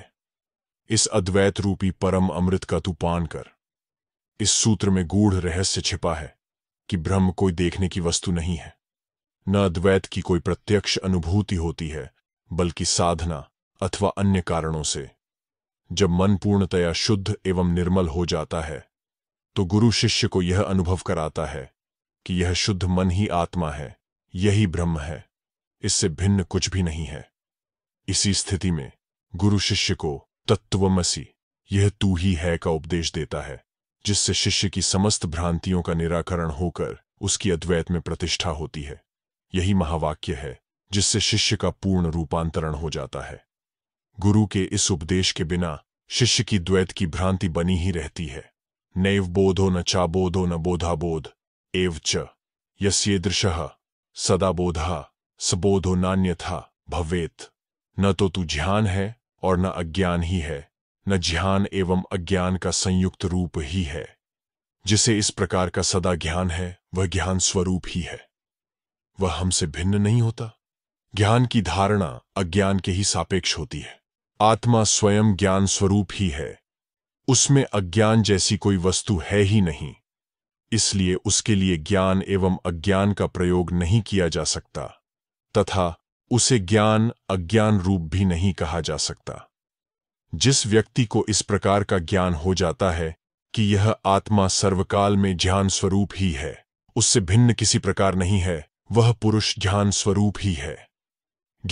इस अद्वैत रूपी परम अमृत का तू पान कर इस सूत्र में गूढ़ रहस्य छिपा है कि ब्रह्म कोई देखने की वस्तु नहीं है न अद्वैत की कोई प्रत्यक्ष अनुभूति होती है बल्कि साधना अथवा अन्य कारणों से जब मन पूर्णतया शुद्ध एवं निर्मल हो जाता है तो गुरु शिष्य को यह अनुभव कराता है कि यह शुद्ध मन ही आत्मा है यही ब्रह्म है इससे भिन्न कुछ भी नहीं है इसी स्थिति में गुरु शिष्य को तत्वमसी यह तू ही है का उपदेश देता है जिससे शिष्य की समस्त भ्रांतियों का निराकरण होकर उसकी अद्वैत में प्रतिष्ठा होती है यही महावाक्य है जिससे शिष्य का पूर्ण रूपांतरण हो जाता है गुरु के इस उपदेश के बिना शिष्य की द्वैत की भ्रांति बनी ही रहती है बोधो न चाबोधो न बोधाबोध एव च यस्येदृशः सदा बोधा सबोधो नान्यथा भवेत न तो तू ध्यान है और न अज्ञान ही है न ध्यान एवं अज्ञान का संयुक्त रूप ही है जिसे इस प्रकार का सदा ज्ञान है वह ज्ञान स्वरूप ही है वह हमसे भिन्न नहीं होता ज्ञान की धारणा अज्ञान के ही सापेक्ष होती है आत्मा स्वयं ज्ञान स्वरूप ही है उसमें अज्ञान जैसी कोई वस्तु है ही नहीं इसलिए उसके लिए ज्ञान एवं अज्ञान का प्रयोग नहीं किया जा सकता तथा उसे ज्ञान अज्ञान रूप भी नहीं कहा जा सकता जिस व्यक्ति को इस प्रकार का ज्ञान हो जाता है कि यह आत्मा सर्वकाल में ध्यान स्वरूप ही है उससे भिन्न किसी प्रकार नहीं है वह पुरुष ध्यान स्वरूप ही है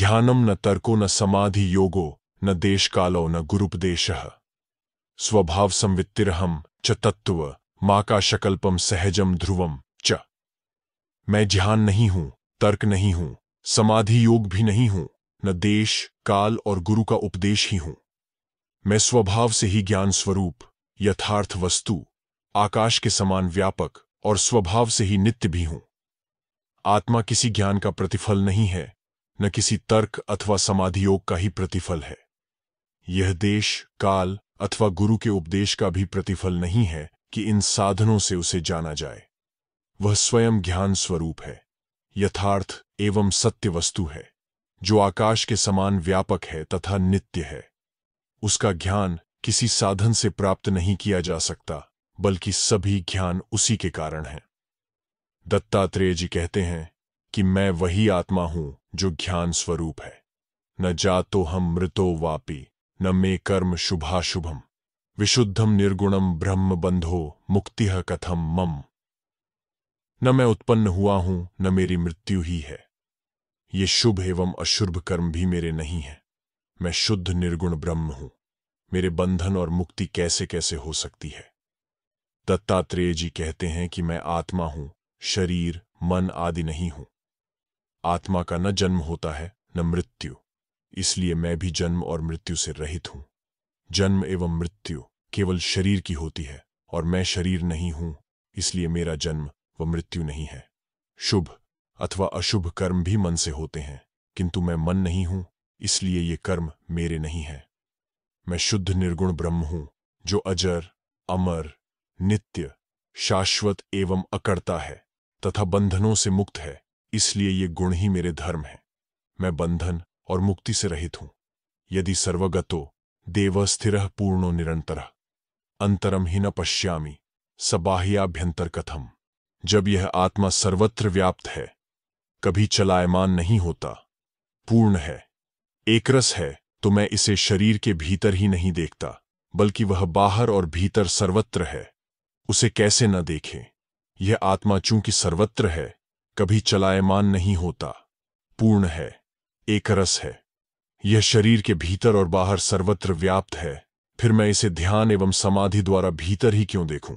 ज्ञानम न तर्को न समाधि योगो न देश कालो न गुरुपदेश स्वभाव संवित्तिरहम च तत्व माँ का शकल्पम सहजम ध्रुवम च मैं ध्यान नहीं हूं तर्क नहीं हूं समाधि योग भी नहीं हूं न देश काल और गुरु का उपदेश ही हूं मैं स्वभाव से ही ज्ञान स्वरूप यथार्थ वस्तु आकाश के समान व्यापक और स्वभाव से ही नित्य भी हूं आत्मा किसी ज्ञान का प्रतिफल नहीं है न किसी तर्क अथवा समाधि योग का ही प्रतिफल है यह देश काल अथवा गुरु के उपदेश का भी प्रतिफल नहीं है कि इन साधनों से उसे जाना जाए वह स्वयं ज्ञान स्वरूप है यथार्थ एवं सत्य वस्तु है जो आकाश के समान व्यापक है तथा नित्य है उसका ज्ञान किसी साधन से प्राप्त नहीं किया जा सकता बल्कि सभी ज्ञान उसी के कारण है दत्तात्रेय जी कहते हैं कि मैं वही आत्मा हूं जो ज्ञान स्वरूप है न जा तो हम मृतो वापी न मे कर्म शुभाशुभम विशुद्धम निर्गुणम ब्रह्म बंधो मुक्ति कथम मम न मैं उत्पन्न हुआ हूं न मेरी मृत्यु ही है ये शुभ एवं अशुभ कर्म भी मेरे नहीं है मैं शुद्ध निर्गुण ब्रह्म हूं मेरे बंधन और मुक्ति कैसे कैसे हो सकती है दत्तात्रेय जी कहते हैं कि मैं आत्मा हूं शरीर मन आदि नहीं हूं आत्मा का न जन्म होता है न मृत्यु इसलिए मैं भी जन्म और मृत्यु से रहित हूं जन्म एवं मृत्यु केवल शरीर की होती है और मैं शरीर नहीं हूं इसलिए मेरा जन्म व मृत्यु नहीं है शुभ अथवा अशुभ कर्म भी मन से होते हैं किंतु मैं मन नहीं हूं इसलिए ये कर्म मेरे नहीं है मैं शुद्ध निर्गुण ब्रह्म हूं जो अजर अमर नित्य शाश्वत एवं अकड़ता है तथा बंधनों से मुक्त है इसलिए ये गुण ही मेरे धर्म है मैं बंधन और मुक्ति से रहित हूं यदि सर्वगतो देव स्थिर पूर्णो निरंतर अंतरम ही न पश्यामी सबाहभ्यंतर कथम जब यह आत्मा सर्वत्र व्याप्त है कभी चलायमान नहीं होता पूर्ण है एकरस है तो मैं इसे शरीर के भीतर ही नहीं देखता बल्कि वह बाहर और भीतर सर्वत्र है उसे कैसे न देखें यह आत्मा चूंकि सर्वत्र है कभी चलायमान नहीं होता पूर्ण है एक रस है यह शरीर के भीतर और बाहर सर्वत्र व्याप्त है फिर मैं इसे ध्यान एवं समाधि द्वारा भीतर ही क्यों देखूं?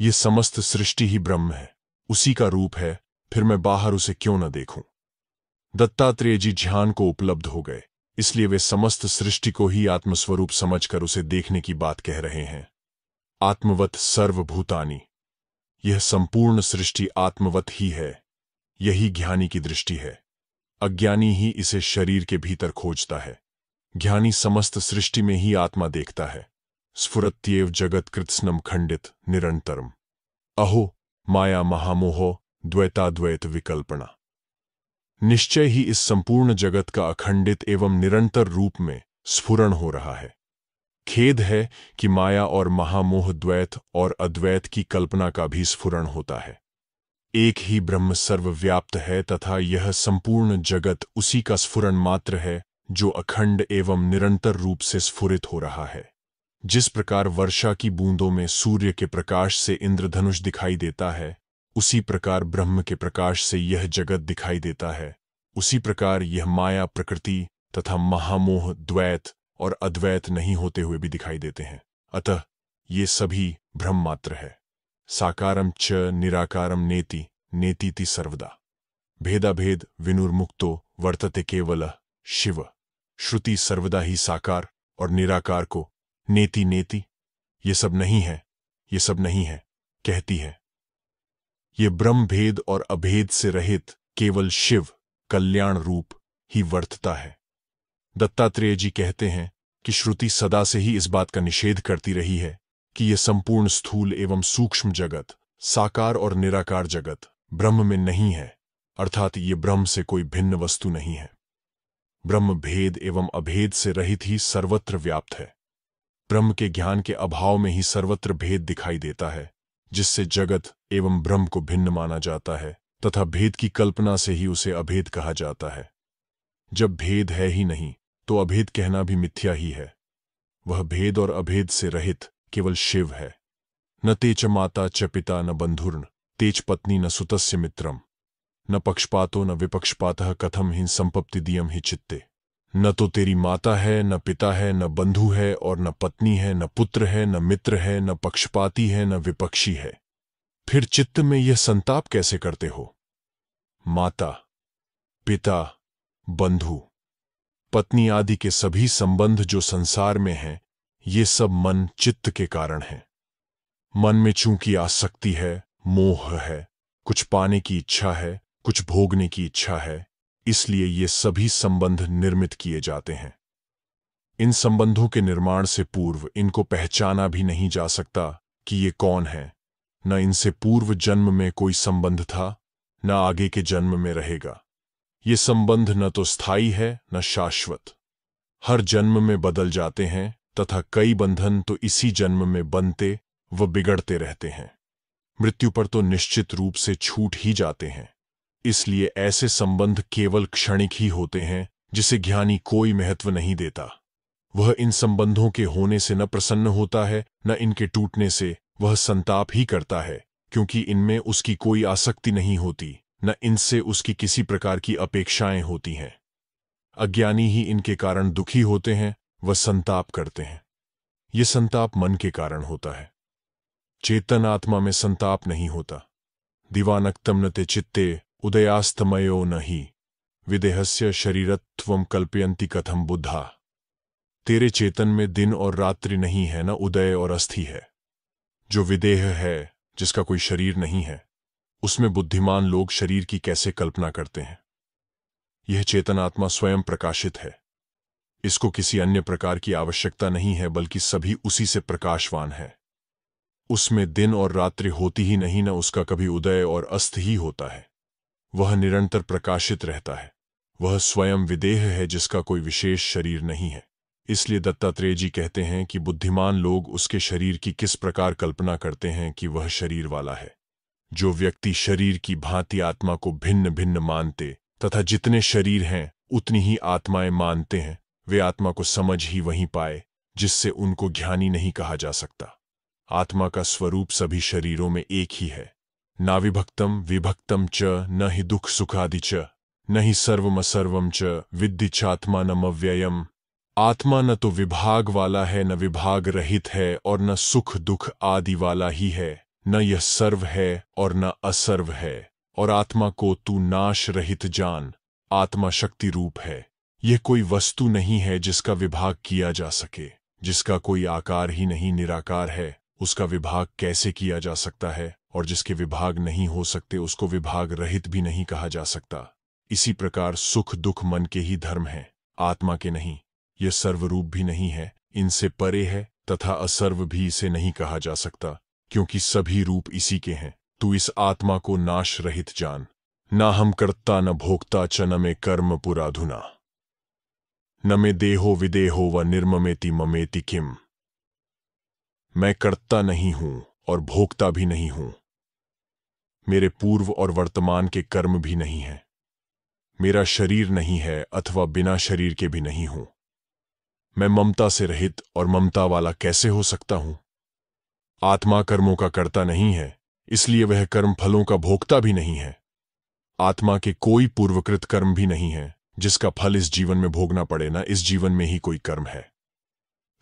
ये समस्त सृष्टि ही ब्रह्म है उसी का रूप है फिर मैं बाहर उसे क्यों न देखूं? दत्तात्रेय जी ध्यान को उपलब्ध हो गए इसलिए वे समस्त सृष्टि को ही आत्मस्वरूप समझकर उसे देखने की बात कह रहे हैं आत्मवत सर्वभूतानी यह संपूर्ण सृष्टि आत्मवत ही है यही ज्ञानी की दृष्टि है अज्ञानी ही इसे शरीर के भीतर खोजता है ज्ञानी समस्त सृष्टि में ही आत्मा देखता है स्फुरत्येव जगत कृत्स्नम खंडित निरंतरम अहो माया महामोह द्वैताद्वैत विकल्पना निश्चय ही इस संपूर्ण जगत का अखंडित एवं निरंतर रूप में स्फुरण हो रहा है खेद है कि माया और महामोह द्वैत और अद्वैत की कल्पना का भी स्फुरण होता है एक ही ब्रह्म सर्वव्याप्त है तथा यह संपूर्ण जगत उसी का स्फुरन मात्र है जो अखंड एवं निरंतर रूप से स्फुरित हो रहा है जिस प्रकार वर्षा की बूंदों में सूर्य के प्रकाश से इंद्रधनुष दिखाई देता है उसी प्रकार ब्रह्म के प्रकाश से यह जगत दिखाई देता है उसी प्रकार यह माया प्रकृति तथा महामोह द्वैत और अद्वैत नहीं होते हुए भी दिखाई देते हैं अतः ये सभी भ्रम मात्र है साकारम च निराकारम नेति नेतीति सर्वदा भेदाभेद विनुर्मुक्तो वर्तते केवल शिव श्रुति सर्वदा ही साकार और निराकार को नेति नेति ये सब नहीं है ये सब नहीं है कहती है ये ब्रह्म भेद और अभेद से रहित केवल शिव कल्याण रूप ही वर्तता है दत्तात्रेय जी कहते हैं कि श्रुति सदा से ही इस बात का निषेध करती रही है कि यह संपूर्ण स्थूल एवं सूक्ष्म जगत साकार और निराकार जगत ब्रह्म में नहीं है अर्थात ये ब्रह्म से कोई भिन्न वस्तु नहीं है ब्रह्म भेद एवं अभेद से रहित ही सर्वत्र व्याप्त है ब्रह्म के ज्ञान के अभाव में ही सर्वत्र भेद दिखाई देता है जिससे जगत एवं ब्रह्म को भिन्न माना जाता है तथा भेद की कल्पना से ही उसे अभेद कहा जाता है जब भेद है ही नहीं तो अभेद कहना भी मिथ्या ही है वह भेद और अभेद से रहित केवल शिव है न तेज माता च पिता न बंधुर्न तेज पत्नी न सुतस्य मित्रम न पक्षपातो न विपक्षपात कथम ही संपत्ति दियम ही चित्ते न तो तेरी माता है न पिता है न बंधु है और न पत्नी है न पुत्र है न मित्र है न पक्षपाती है न विपक्षी है फिर चित्त में यह संताप कैसे करते हो माता पिता बंधु पत्नी आदि के सभी संबंध जो संसार में हैं ये सब मन चित्त के कारण है मन में चूंकि आसक्ति है मोह है कुछ पाने की इच्छा है कुछ भोगने की इच्छा है इसलिए ये सभी संबंध निर्मित किए जाते हैं इन संबंधों के निर्माण से पूर्व इनको पहचाना भी नहीं जा सकता कि ये कौन है न इनसे पूर्व जन्म में कोई संबंध था न आगे के जन्म में रहेगा ये संबंध न तो स्थायी है न शाश्वत हर जन्म में बदल जाते हैं तथा कई बंधन तो इसी जन्म में बनते व बिगड़ते रहते हैं मृत्यु पर तो निश्चित रूप से छूट ही जाते हैं इसलिए ऐसे संबंध केवल क्षणिक ही होते हैं जिसे ज्ञानी कोई महत्व नहीं देता वह इन संबंधों के होने से न प्रसन्न होता है न इनके टूटने से वह संताप ही करता है क्योंकि इनमें उसकी कोई आसक्ति नहीं होती न इनसे उसकी किसी प्रकार की अपेक्षाएं होती हैं अज्ञानी ही इनके कारण दुखी होते हैं व संताप करते हैं यह संताप मन के कारण होता है चेतन आत्मा में संताप नहीं होता दिवानक्तम नते चित्ते उदयास्तमयो न ही विदेहस्य शरीरत्व कल्पयंती कथम बुद्धा तेरे चेतन में दिन और रात्रि नहीं है न उदय और अस्थि है जो विदेह है जिसका कोई शरीर नहीं है उसमें बुद्धिमान लोग शरीर की कैसे कल्पना करते हैं यह चेतन आत्मा स्वयं प्रकाशित है इसको किसी अन्य प्रकार की आवश्यकता नहीं है बल्कि सभी उसी से प्रकाशवान है उसमें दिन और रात्रि होती ही नहीं न उसका कभी उदय और अस्त ही होता है वह निरंतर प्रकाशित रहता है वह स्वयं विदेह है जिसका कोई विशेष शरीर नहीं है इसलिए दत्तात्रेय जी कहते हैं कि बुद्धिमान लोग उसके शरीर की किस प्रकार कल्पना करते हैं कि वह शरीर वाला है जो व्यक्ति शरीर की भांति आत्मा को भिन्न भिन्न मानते तथा जितने शरीर हैं उतनी ही आत्माएं मानते हैं वे आत्मा को समझ ही वहीं पाए जिससे उनको ज्ञानी नहीं कहा जा सकता आत्मा का स्वरूप सभी शरीरों में एक ही है ना विभक्तम विभक्तम च न ही दुख सुखादि च न ही सर्वमसर्वम च विद्धि चात्मा मव्ययम आत्मा न तो विभाग वाला है न विभाग रहित है और न सुख दुख आदि वाला ही है न यह सर्व है और न असर्व है और आत्मा को तू नाश रहित जान आत्मा शक्ति रूप है यह कोई वस्तु नहीं है जिसका विभाग किया जा सके जिसका कोई आकार ही नहीं निराकार है उसका विभाग कैसे किया जा सकता है और जिसके विभाग नहीं हो सकते उसको विभाग रहित भी नहीं कहा जा सकता इसी प्रकार सुख दुख मन के ही धर्म हैं आत्मा के नहीं यह सर्वरूप भी नहीं है इनसे परे है तथा असर्व भी इसे नहीं कहा जा सकता क्योंकि सभी रूप इसी के हैं तू इस आत्मा को नाश रहित जान ना हम करता न भोक्ता च न में कर्म पुराधुना न मे देहो विदेहो व निर्ममेति ममेति किम मैं करता नहीं हूं और भोगता भी नहीं हूं मेरे पूर्व और वर्तमान के कर्म भी नहीं हैं मेरा शरीर नहीं है अथवा बिना शरीर के भी नहीं हूं मैं ममता से रहित और ममता वाला कैसे हो सकता हूं आत्मा कर्मों का कर्ता नहीं है इसलिए वह कर्म फलों का भोगता भी नहीं है आत्मा के कोई पूर्वकृत कर्म भी नहीं है जिसका फल इस जीवन में भोगना पड़े ना इस जीवन में ही कोई कर्म है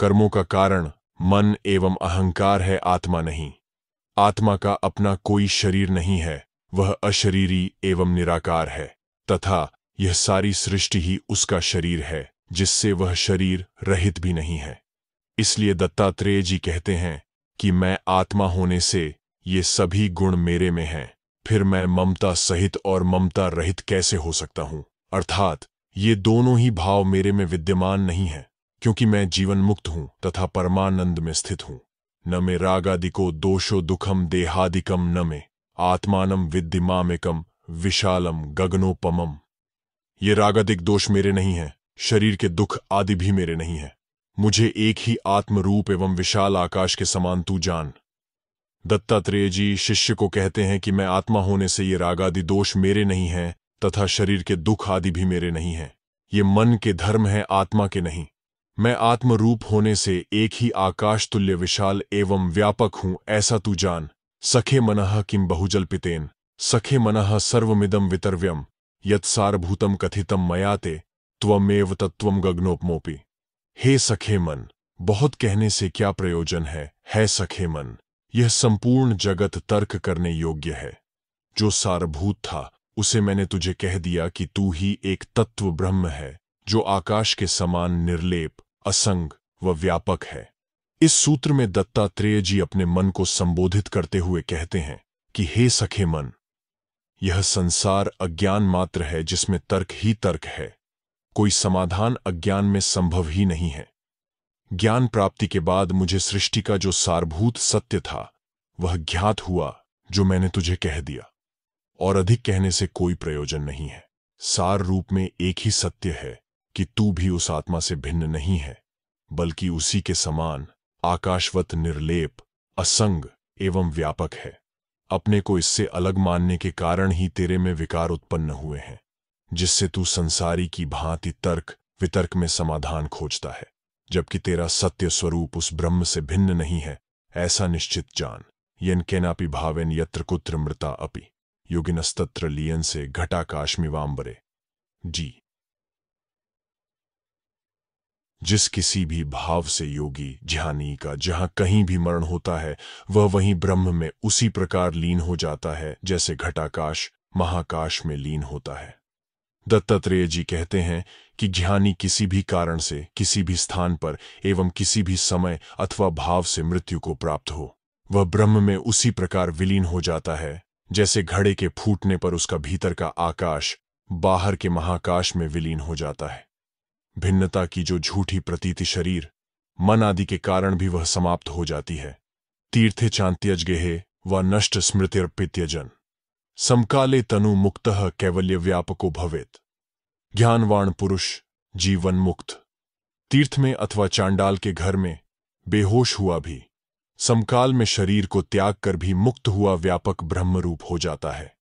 कर्मों का कारण मन एवं अहंकार है आत्मा नहीं आत्मा का अपना कोई शरीर नहीं है वह अशरीरी एवं निराकार है तथा यह सारी सृष्टि ही उसका शरीर है जिससे वह शरीर रहित भी नहीं है इसलिए दत्तात्रेय जी कहते हैं कि मैं आत्मा होने से ये सभी गुण मेरे में हैं फिर मैं ममता सहित और ममता रहित कैसे हो सकता हूं अर्थात ये दोनों ही भाव मेरे में विद्यमान नहीं है क्योंकि मैं जीवन मुक्त हूं तथा परमानंद में स्थित हूं न मे रागादिको दोषो दुखम देहादिकम न मे आत्मानम विद्यमामेकम विशालम गगनोपमम ये रागादिक दोष मेरे नहीं है शरीर के दुख आदि भी मेरे नहीं है मुझे एक ही आत्मरूप एवं विशाल आकाश के समान तू जान दत्तात्रेय जी शिष्य को कहते हैं कि मैं आत्मा होने से ये रागादि दोष मेरे नहीं हैं तथा शरीर के दुख आदि भी मेरे नहीं हैं ये मन के धर्म हैं आत्मा के नहीं मैं आत्मरूप होने से एक ही आकाश तुल्य विशाल एवं व्यापक हूं ऐसा तू जान सखे मन किम बहुजल पितेन सखे मन सर्वमिदम वितर्व्यम यत सारभूतम कथितम मयाते त्वमेव तत्व गगनोपमोपी हे सखे मन बहुत कहने से क्या प्रयोजन है है सखे मन यह संपूर्ण जगत तर्क करने योग्य है जो सारभूत था उसे मैंने तुझे कह दिया कि तू ही एक तत्व ब्रह्म है जो आकाश के समान निर्लेप असंग व व्यापक है इस सूत्र में दत्तात्रेय जी अपने मन को संबोधित करते हुए कहते हैं कि हे सखे मन यह संसार अज्ञान मात्र है जिसमें तर्क ही तर्क है कोई समाधान अज्ञान में संभव ही नहीं है ज्ञान प्राप्ति के बाद मुझे सृष्टि का जो सारभूत सत्य था वह ज्ञात हुआ जो मैंने तुझे कह दिया और अधिक कहने से कोई प्रयोजन नहीं है सार रूप में एक ही सत्य है कि तू भी उस आत्मा से भिन्न नहीं है बल्कि उसी के समान आकाशवत निर्लेप असंग एवं व्यापक है अपने को इससे अलग मानने के कारण ही तेरे में विकार उत्पन्न हुए हैं जिससे तू संसारी की भांति तर्क वितर्क में समाधान खोजता है जबकि तेरा सत्य स्वरूप उस ब्रह्म से भिन्न नहीं है ऐसा निश्चित जान यन केनापि भावेन यत्र कुत्र मृता अपी योगिनस्तत्र लियन से घटाकाश मिवाम्बरे जी जिस किसी भी भाव से योगी ज्ञानी का जहां कहीं भी मरण होता है वह वहीं ब्रह्म में उसी प्रकार लीन हो जाता है जैसे घटाकाश महाकाश में लीन होता है दत्तात्रेय जी कहते हैं कि ज्ञानी किसी भी कारण से किसी भी स्थान पर एवं किसी भी समय अथवा भाव से मृत्यु को प्राप्त हो वह ब्रह्म में उसी प्रकार विलीन हो जाता है जैसे घड़े के फूटने पर उसका भीतर का आकाश बाहर के महाकाश में विलीन हो जाता है भिन्नता की जो झूठी प्रतीति शरीर मन आदि के कारण भी वह समाप्त हो जाती है तीर्थे चांत्यज गेहे व नष्ट स्मृतिर्पित्यजन समकाले तनु मुक्त कैवल्य व्यापको भवेत ज्ञानवाण पुरुष जीवन मुक्त तीर्थ में अथवा चांडाल के घर में बेहोश हुआ भी समकाल में शरीर को त्याग कर भी मुक्त हुआ व्यापक ब्रह्मरूप हो जाता है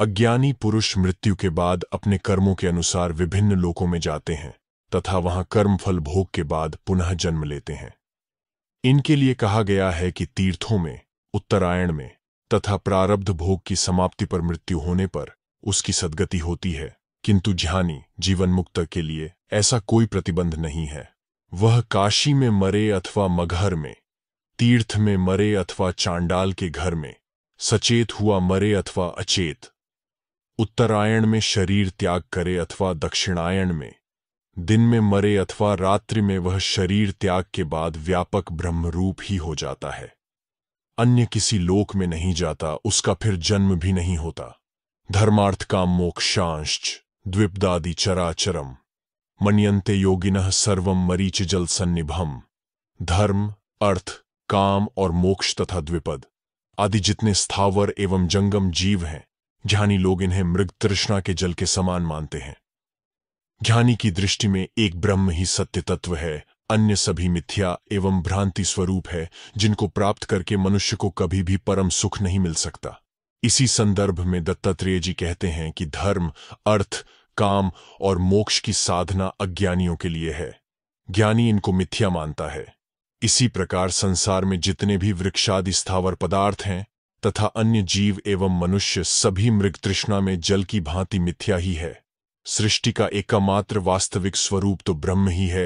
अज्ञानी पुरुष मृत्यु के बाद अपने कर्मों के अनुसार विभिन्न लोकों में जाते हैं तथा वहां कर्मफल भोग के बाद पुनः जन्म लेते हैं इनके लिए कहा गया है कि तीर्थों में उत्तरायण में तथा प्रारब्ध भोग की समाप्ति पर मृत्यु होने पर उसकी सदगति होती है किंतु ज्ञानी जीवन मुक्त के लिए ऐसा कोई प्रतिबंध नहीं है वह काशी में मरे अथवा मगहर में तीर्थ में मरे अथवा चांडाल के घर में सचेत हुआ मरे अथवा अचेत उत्तरायण में शरीर त्याग करे अथवा दक्षिणायण में दिन में मरे अथवा रात्रि में वह शरीर त्याग के बाद व्यापक ब्रह्मरूप ही हो जाता है अन्य किसी लोक में नहीं जाता उसका फिर जन्म भी नहीं होता धर्मार्थ का मोक्षांश द्विपदादि चराचरम मन्यन्ते योगिन सर्वम मरीच जल सन्निभम धर्म अर्थ काम और मोक्ष तथा द्विपद आदि जितने स्थावर एवं जंगम जीव हैं ज्ञानी लोग इन्हें मृग तृष्णा के जल के समान मानते हैं ज्ञानी की दृष्टि में एक ब्रह्म ही सत्य तत्व है अन्य सभी मिथ्या एवं भ्रांति स्वरूप है जिनको प्राप्त करके मनुष्य को कभी भी परम सुख नहीं मिल सकता इसी संदर्भ में दत्तात्रेय जी कहते हैं कि धर्म अर्थ काम और मोक्ष की साधना अज्ञानियों के लिए है ज्ञानी इनको मिथ्या मानता है इसी प्रकार संसार में जितने भी वृक्षादि स्थावर पदार्थ हैं तथा अन्य जीव एवं मनुष्य सभी मृग तृष्णा में जल की भांति मिथ्या ही है सृष्टि का एकमात्र वास्तविक स्वरूप तो ब्रह्म ही है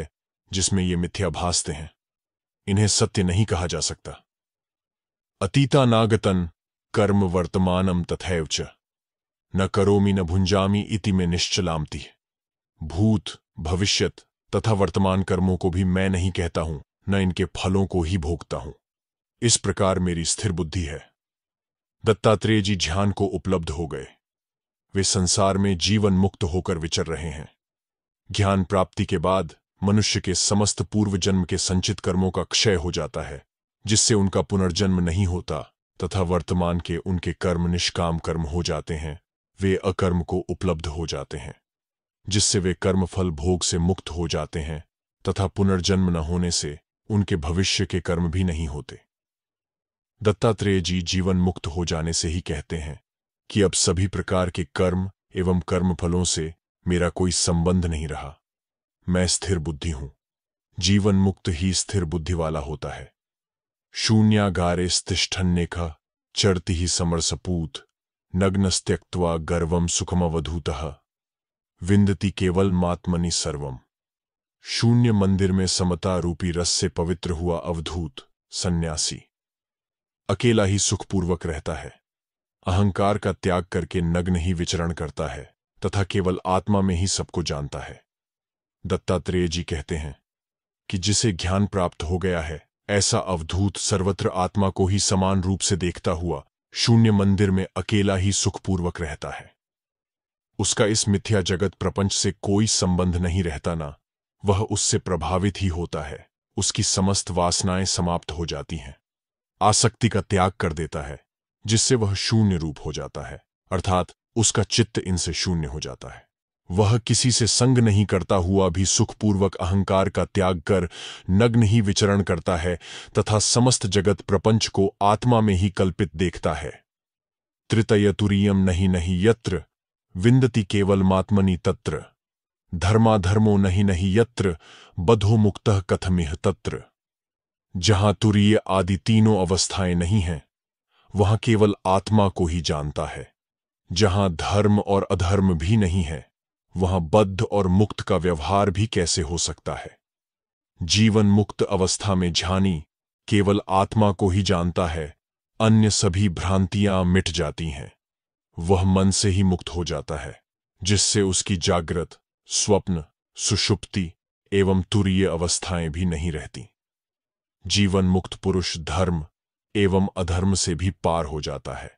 जिसमें ये मिथ्या भासते हैं इन्हें सत्य नहीं कहा जा सकता अतीतानागतन कर्म वर्तमानम तथैव च न करोमी न भुंजामी इति में निश्चलामती भूत भविष्यत तथा वर्तमान कर्मों को भी मैं नहीं कहता हूं न इनके फलों को ही भोगता हूं इस प्रकार मेरी स्थिर बुद्धि है दत्तात्रेय जी ध्यान को उपलब्ध हो गए वे संसार में जीवन मुक्त होकर विचर रहे हैं ज्ञान प्राप्ति के बाद मनुष्य के समस्त पूर्व जन्म के संचित कर्मों का क्षय हो जाता है जिससे उनका पुनर्जन्म नहीं होता तथा वर्तमान के उनके कर्म निष्काम कर्म हो जाते हैं वे अकर्म को उपलब्ध हो जाते हैं जिससे वे कर्मफल भोग से मुक्त हो जाते हैं तथा पुनर्जन्म न होने से उनके भविष्य के कर्म भी नहीं होते दत्तात्रेय जी जीवन मुक्त हो जाने से ही कहते हैं कि अब सभी प्रकार के कर्म एवं कर्मफलों से मेरा कोई संबंध नहीं रहा मैं स्थिर बुद्धि हूं जीवन मुक्त ही स्थिर बुद्धि वाला होता है शून्यागारे स्तिष्ठन्य का चढ़ती ही समरसपूत नग्न स्त्यक्वा गर्वम सुखमवधूत विंदती केवल मात्मनि सर्वम शून्य मंदिर में समता रूपी रस से पवित्र हुआ अवधूत सन्यासी अकेला ही सुखपूर्वक रहता है अहंकार का त्याग करके नग्न ही विचरण करता है तथा केवल आत्मा में ही सबको जानता है दत्तात्रेय जी कहते हैं कि जिसे ज्ञान प्राप्त हो गया है ऐसा अवधूत सर्वत्र आत्मा को ही समान रूप से देखता हुआ शून्य मंदिर में अकेला ही सुखपूर्वक रहता है उसका इस मिथ्या जगत प्रपंच से कोई संबंध नहीं रहता ना वह उससे प्रभावित ही होता है उसकी समस्त वासनाएं समाप्त हो जाती हैं आसक्ति का त्याग कर देता है जिससे वह शून्य रूप हो जाता है अर्थात उसका चित्त इनसे शून्य हो जाता है वह किसी से संग नहीं करता हुआ भी सुखपूर्वक अहंकार का त्याग कर नग्न ही विचरण करता है तथा समस्त जगत प्रपंच को आत्मा में ही कल्पित देखता है त्रितयतुरीयम नहीं नहीं यत्र विंदती केवल मात्मनि तत्र धर्माधर्मो नहीं नहीं यत्र बधो मुक्त कथमिह तत्र जहां तुरीय आदि तीनों अवस्थाएं नहीं हैं वहां केवल आत्मा को ही जानता है जहां धर्म और अधर्म भी नहीं है वहां बद्ध और मुक्त का व्यवहार भी कैसे हो सकता है जीवन मुक्त अवस्था में झानी केवल आत्मा को ही जानता है अन्य सभी भ्रांतियां मिट जाती हैं वह मन से ही मुक्त हो जाता है जिससे उसकी जागृत स्वप्न सुषुप्ति एवं तुरीय अवस्थाएं भी नहीं रहती जीवन मुक्त पुरुष धर्म एवं अधर्म से भी पार हो जाता है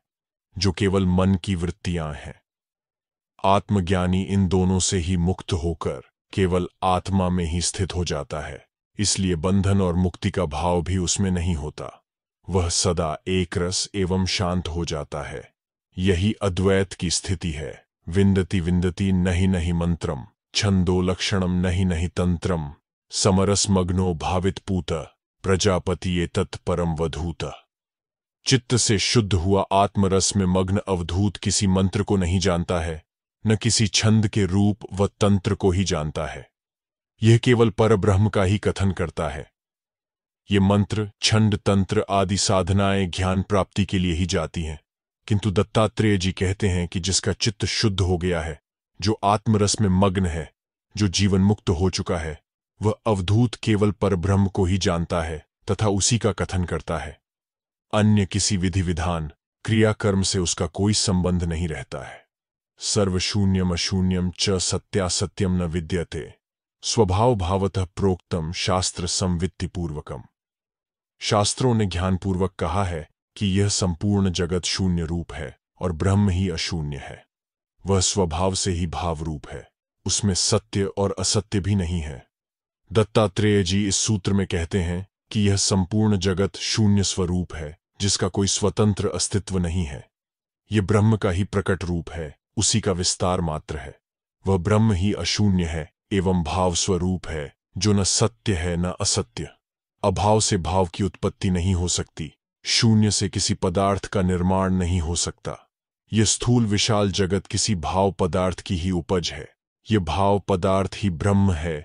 जो केवल मन की वृत्तियां हैं आत्मज्ञानी इन दोनों से ही मुक्त होकर केवल आत्मा में ही स्थित हो जाता है इसलिए बंधन और मुक्ति का भाव भी उसमें नहीं होता वह सदा एक रस एवं शांत हो जाता है यही अद्वैत की स्थिति है विंदती विंदती नहीं नहीं मंत्रम छंदोलक्षणम नहीं नहीं तंत्रम समरसमग्नो भावित पूत प्रजापति ये तत्परम वधूत चित्त से शुद्ध हुआ आत्मरस में मग्न अवधूत किसी मंत्र को नहीं जानता है न किसी छंद के रूप व तंत्र को ही जानता है यह केवल परब्रह्म का ही कथन करता है ये मंत्र छंड तंत्र आदि साधनाएं ज्ञान प्राप्ति के लिए ही जाती हैं किंतु दत्तात्रेय जी कहते हैं कि जिसका चित्त शुद्ध हो गया है जो आत्मरस में मग्न है जो जीवन मुक्त हो चुका है वह अवधूत केवल पर ब्रह्म को ही जानता है तथा उसी का कथन करता है अन्य किसी विधि विधान क्रियाकर्म से उसका कोई संबंध नहीं रहता है सर्वशून्यम अशून्यम च सत्यासत्यम न विद्यते स्वभाव भावतः प्रोक्तम शास्त्र पूर्वकम शास्त्रों ने ज्ञानपूर्वक कहा है कि यह संपूर्ण जगत शून्य रूप है और ब्रह्म ही अशून्य है वह स्वभाव से ही भाव रूप है उसमें सत्य और असत्य भी नहीं है दत्तात्रेय जी इस सूत्र में कहते हैं कि यह संपूर्ण जगत शून्य स्वरूप है जिसका कोई स्वतंत्र अस्तित्व नहीं है यह ब्रह्म का ही प्रकट रूप है उसी का विस्तार मात्र है वह ब्रह्म ही अशून्य है एवं भाव स्वरूप है जो न सत्य है न असत्य अभाव से भाव की उत्पत्ति नहीं हो सकती शून्य से किसी पदार्थ का निर्माण नहीं हो सकता यह स्थूल विशाल जगत किसी भाव पदार्थ की ही उपज है ये भाव पदार्थ ही ब्रह्म है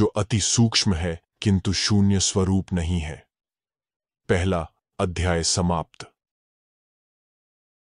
जो अति सूक्ष्म है किंतु शून्य स्वरूप नहीं है पहला अध्याय समाप्त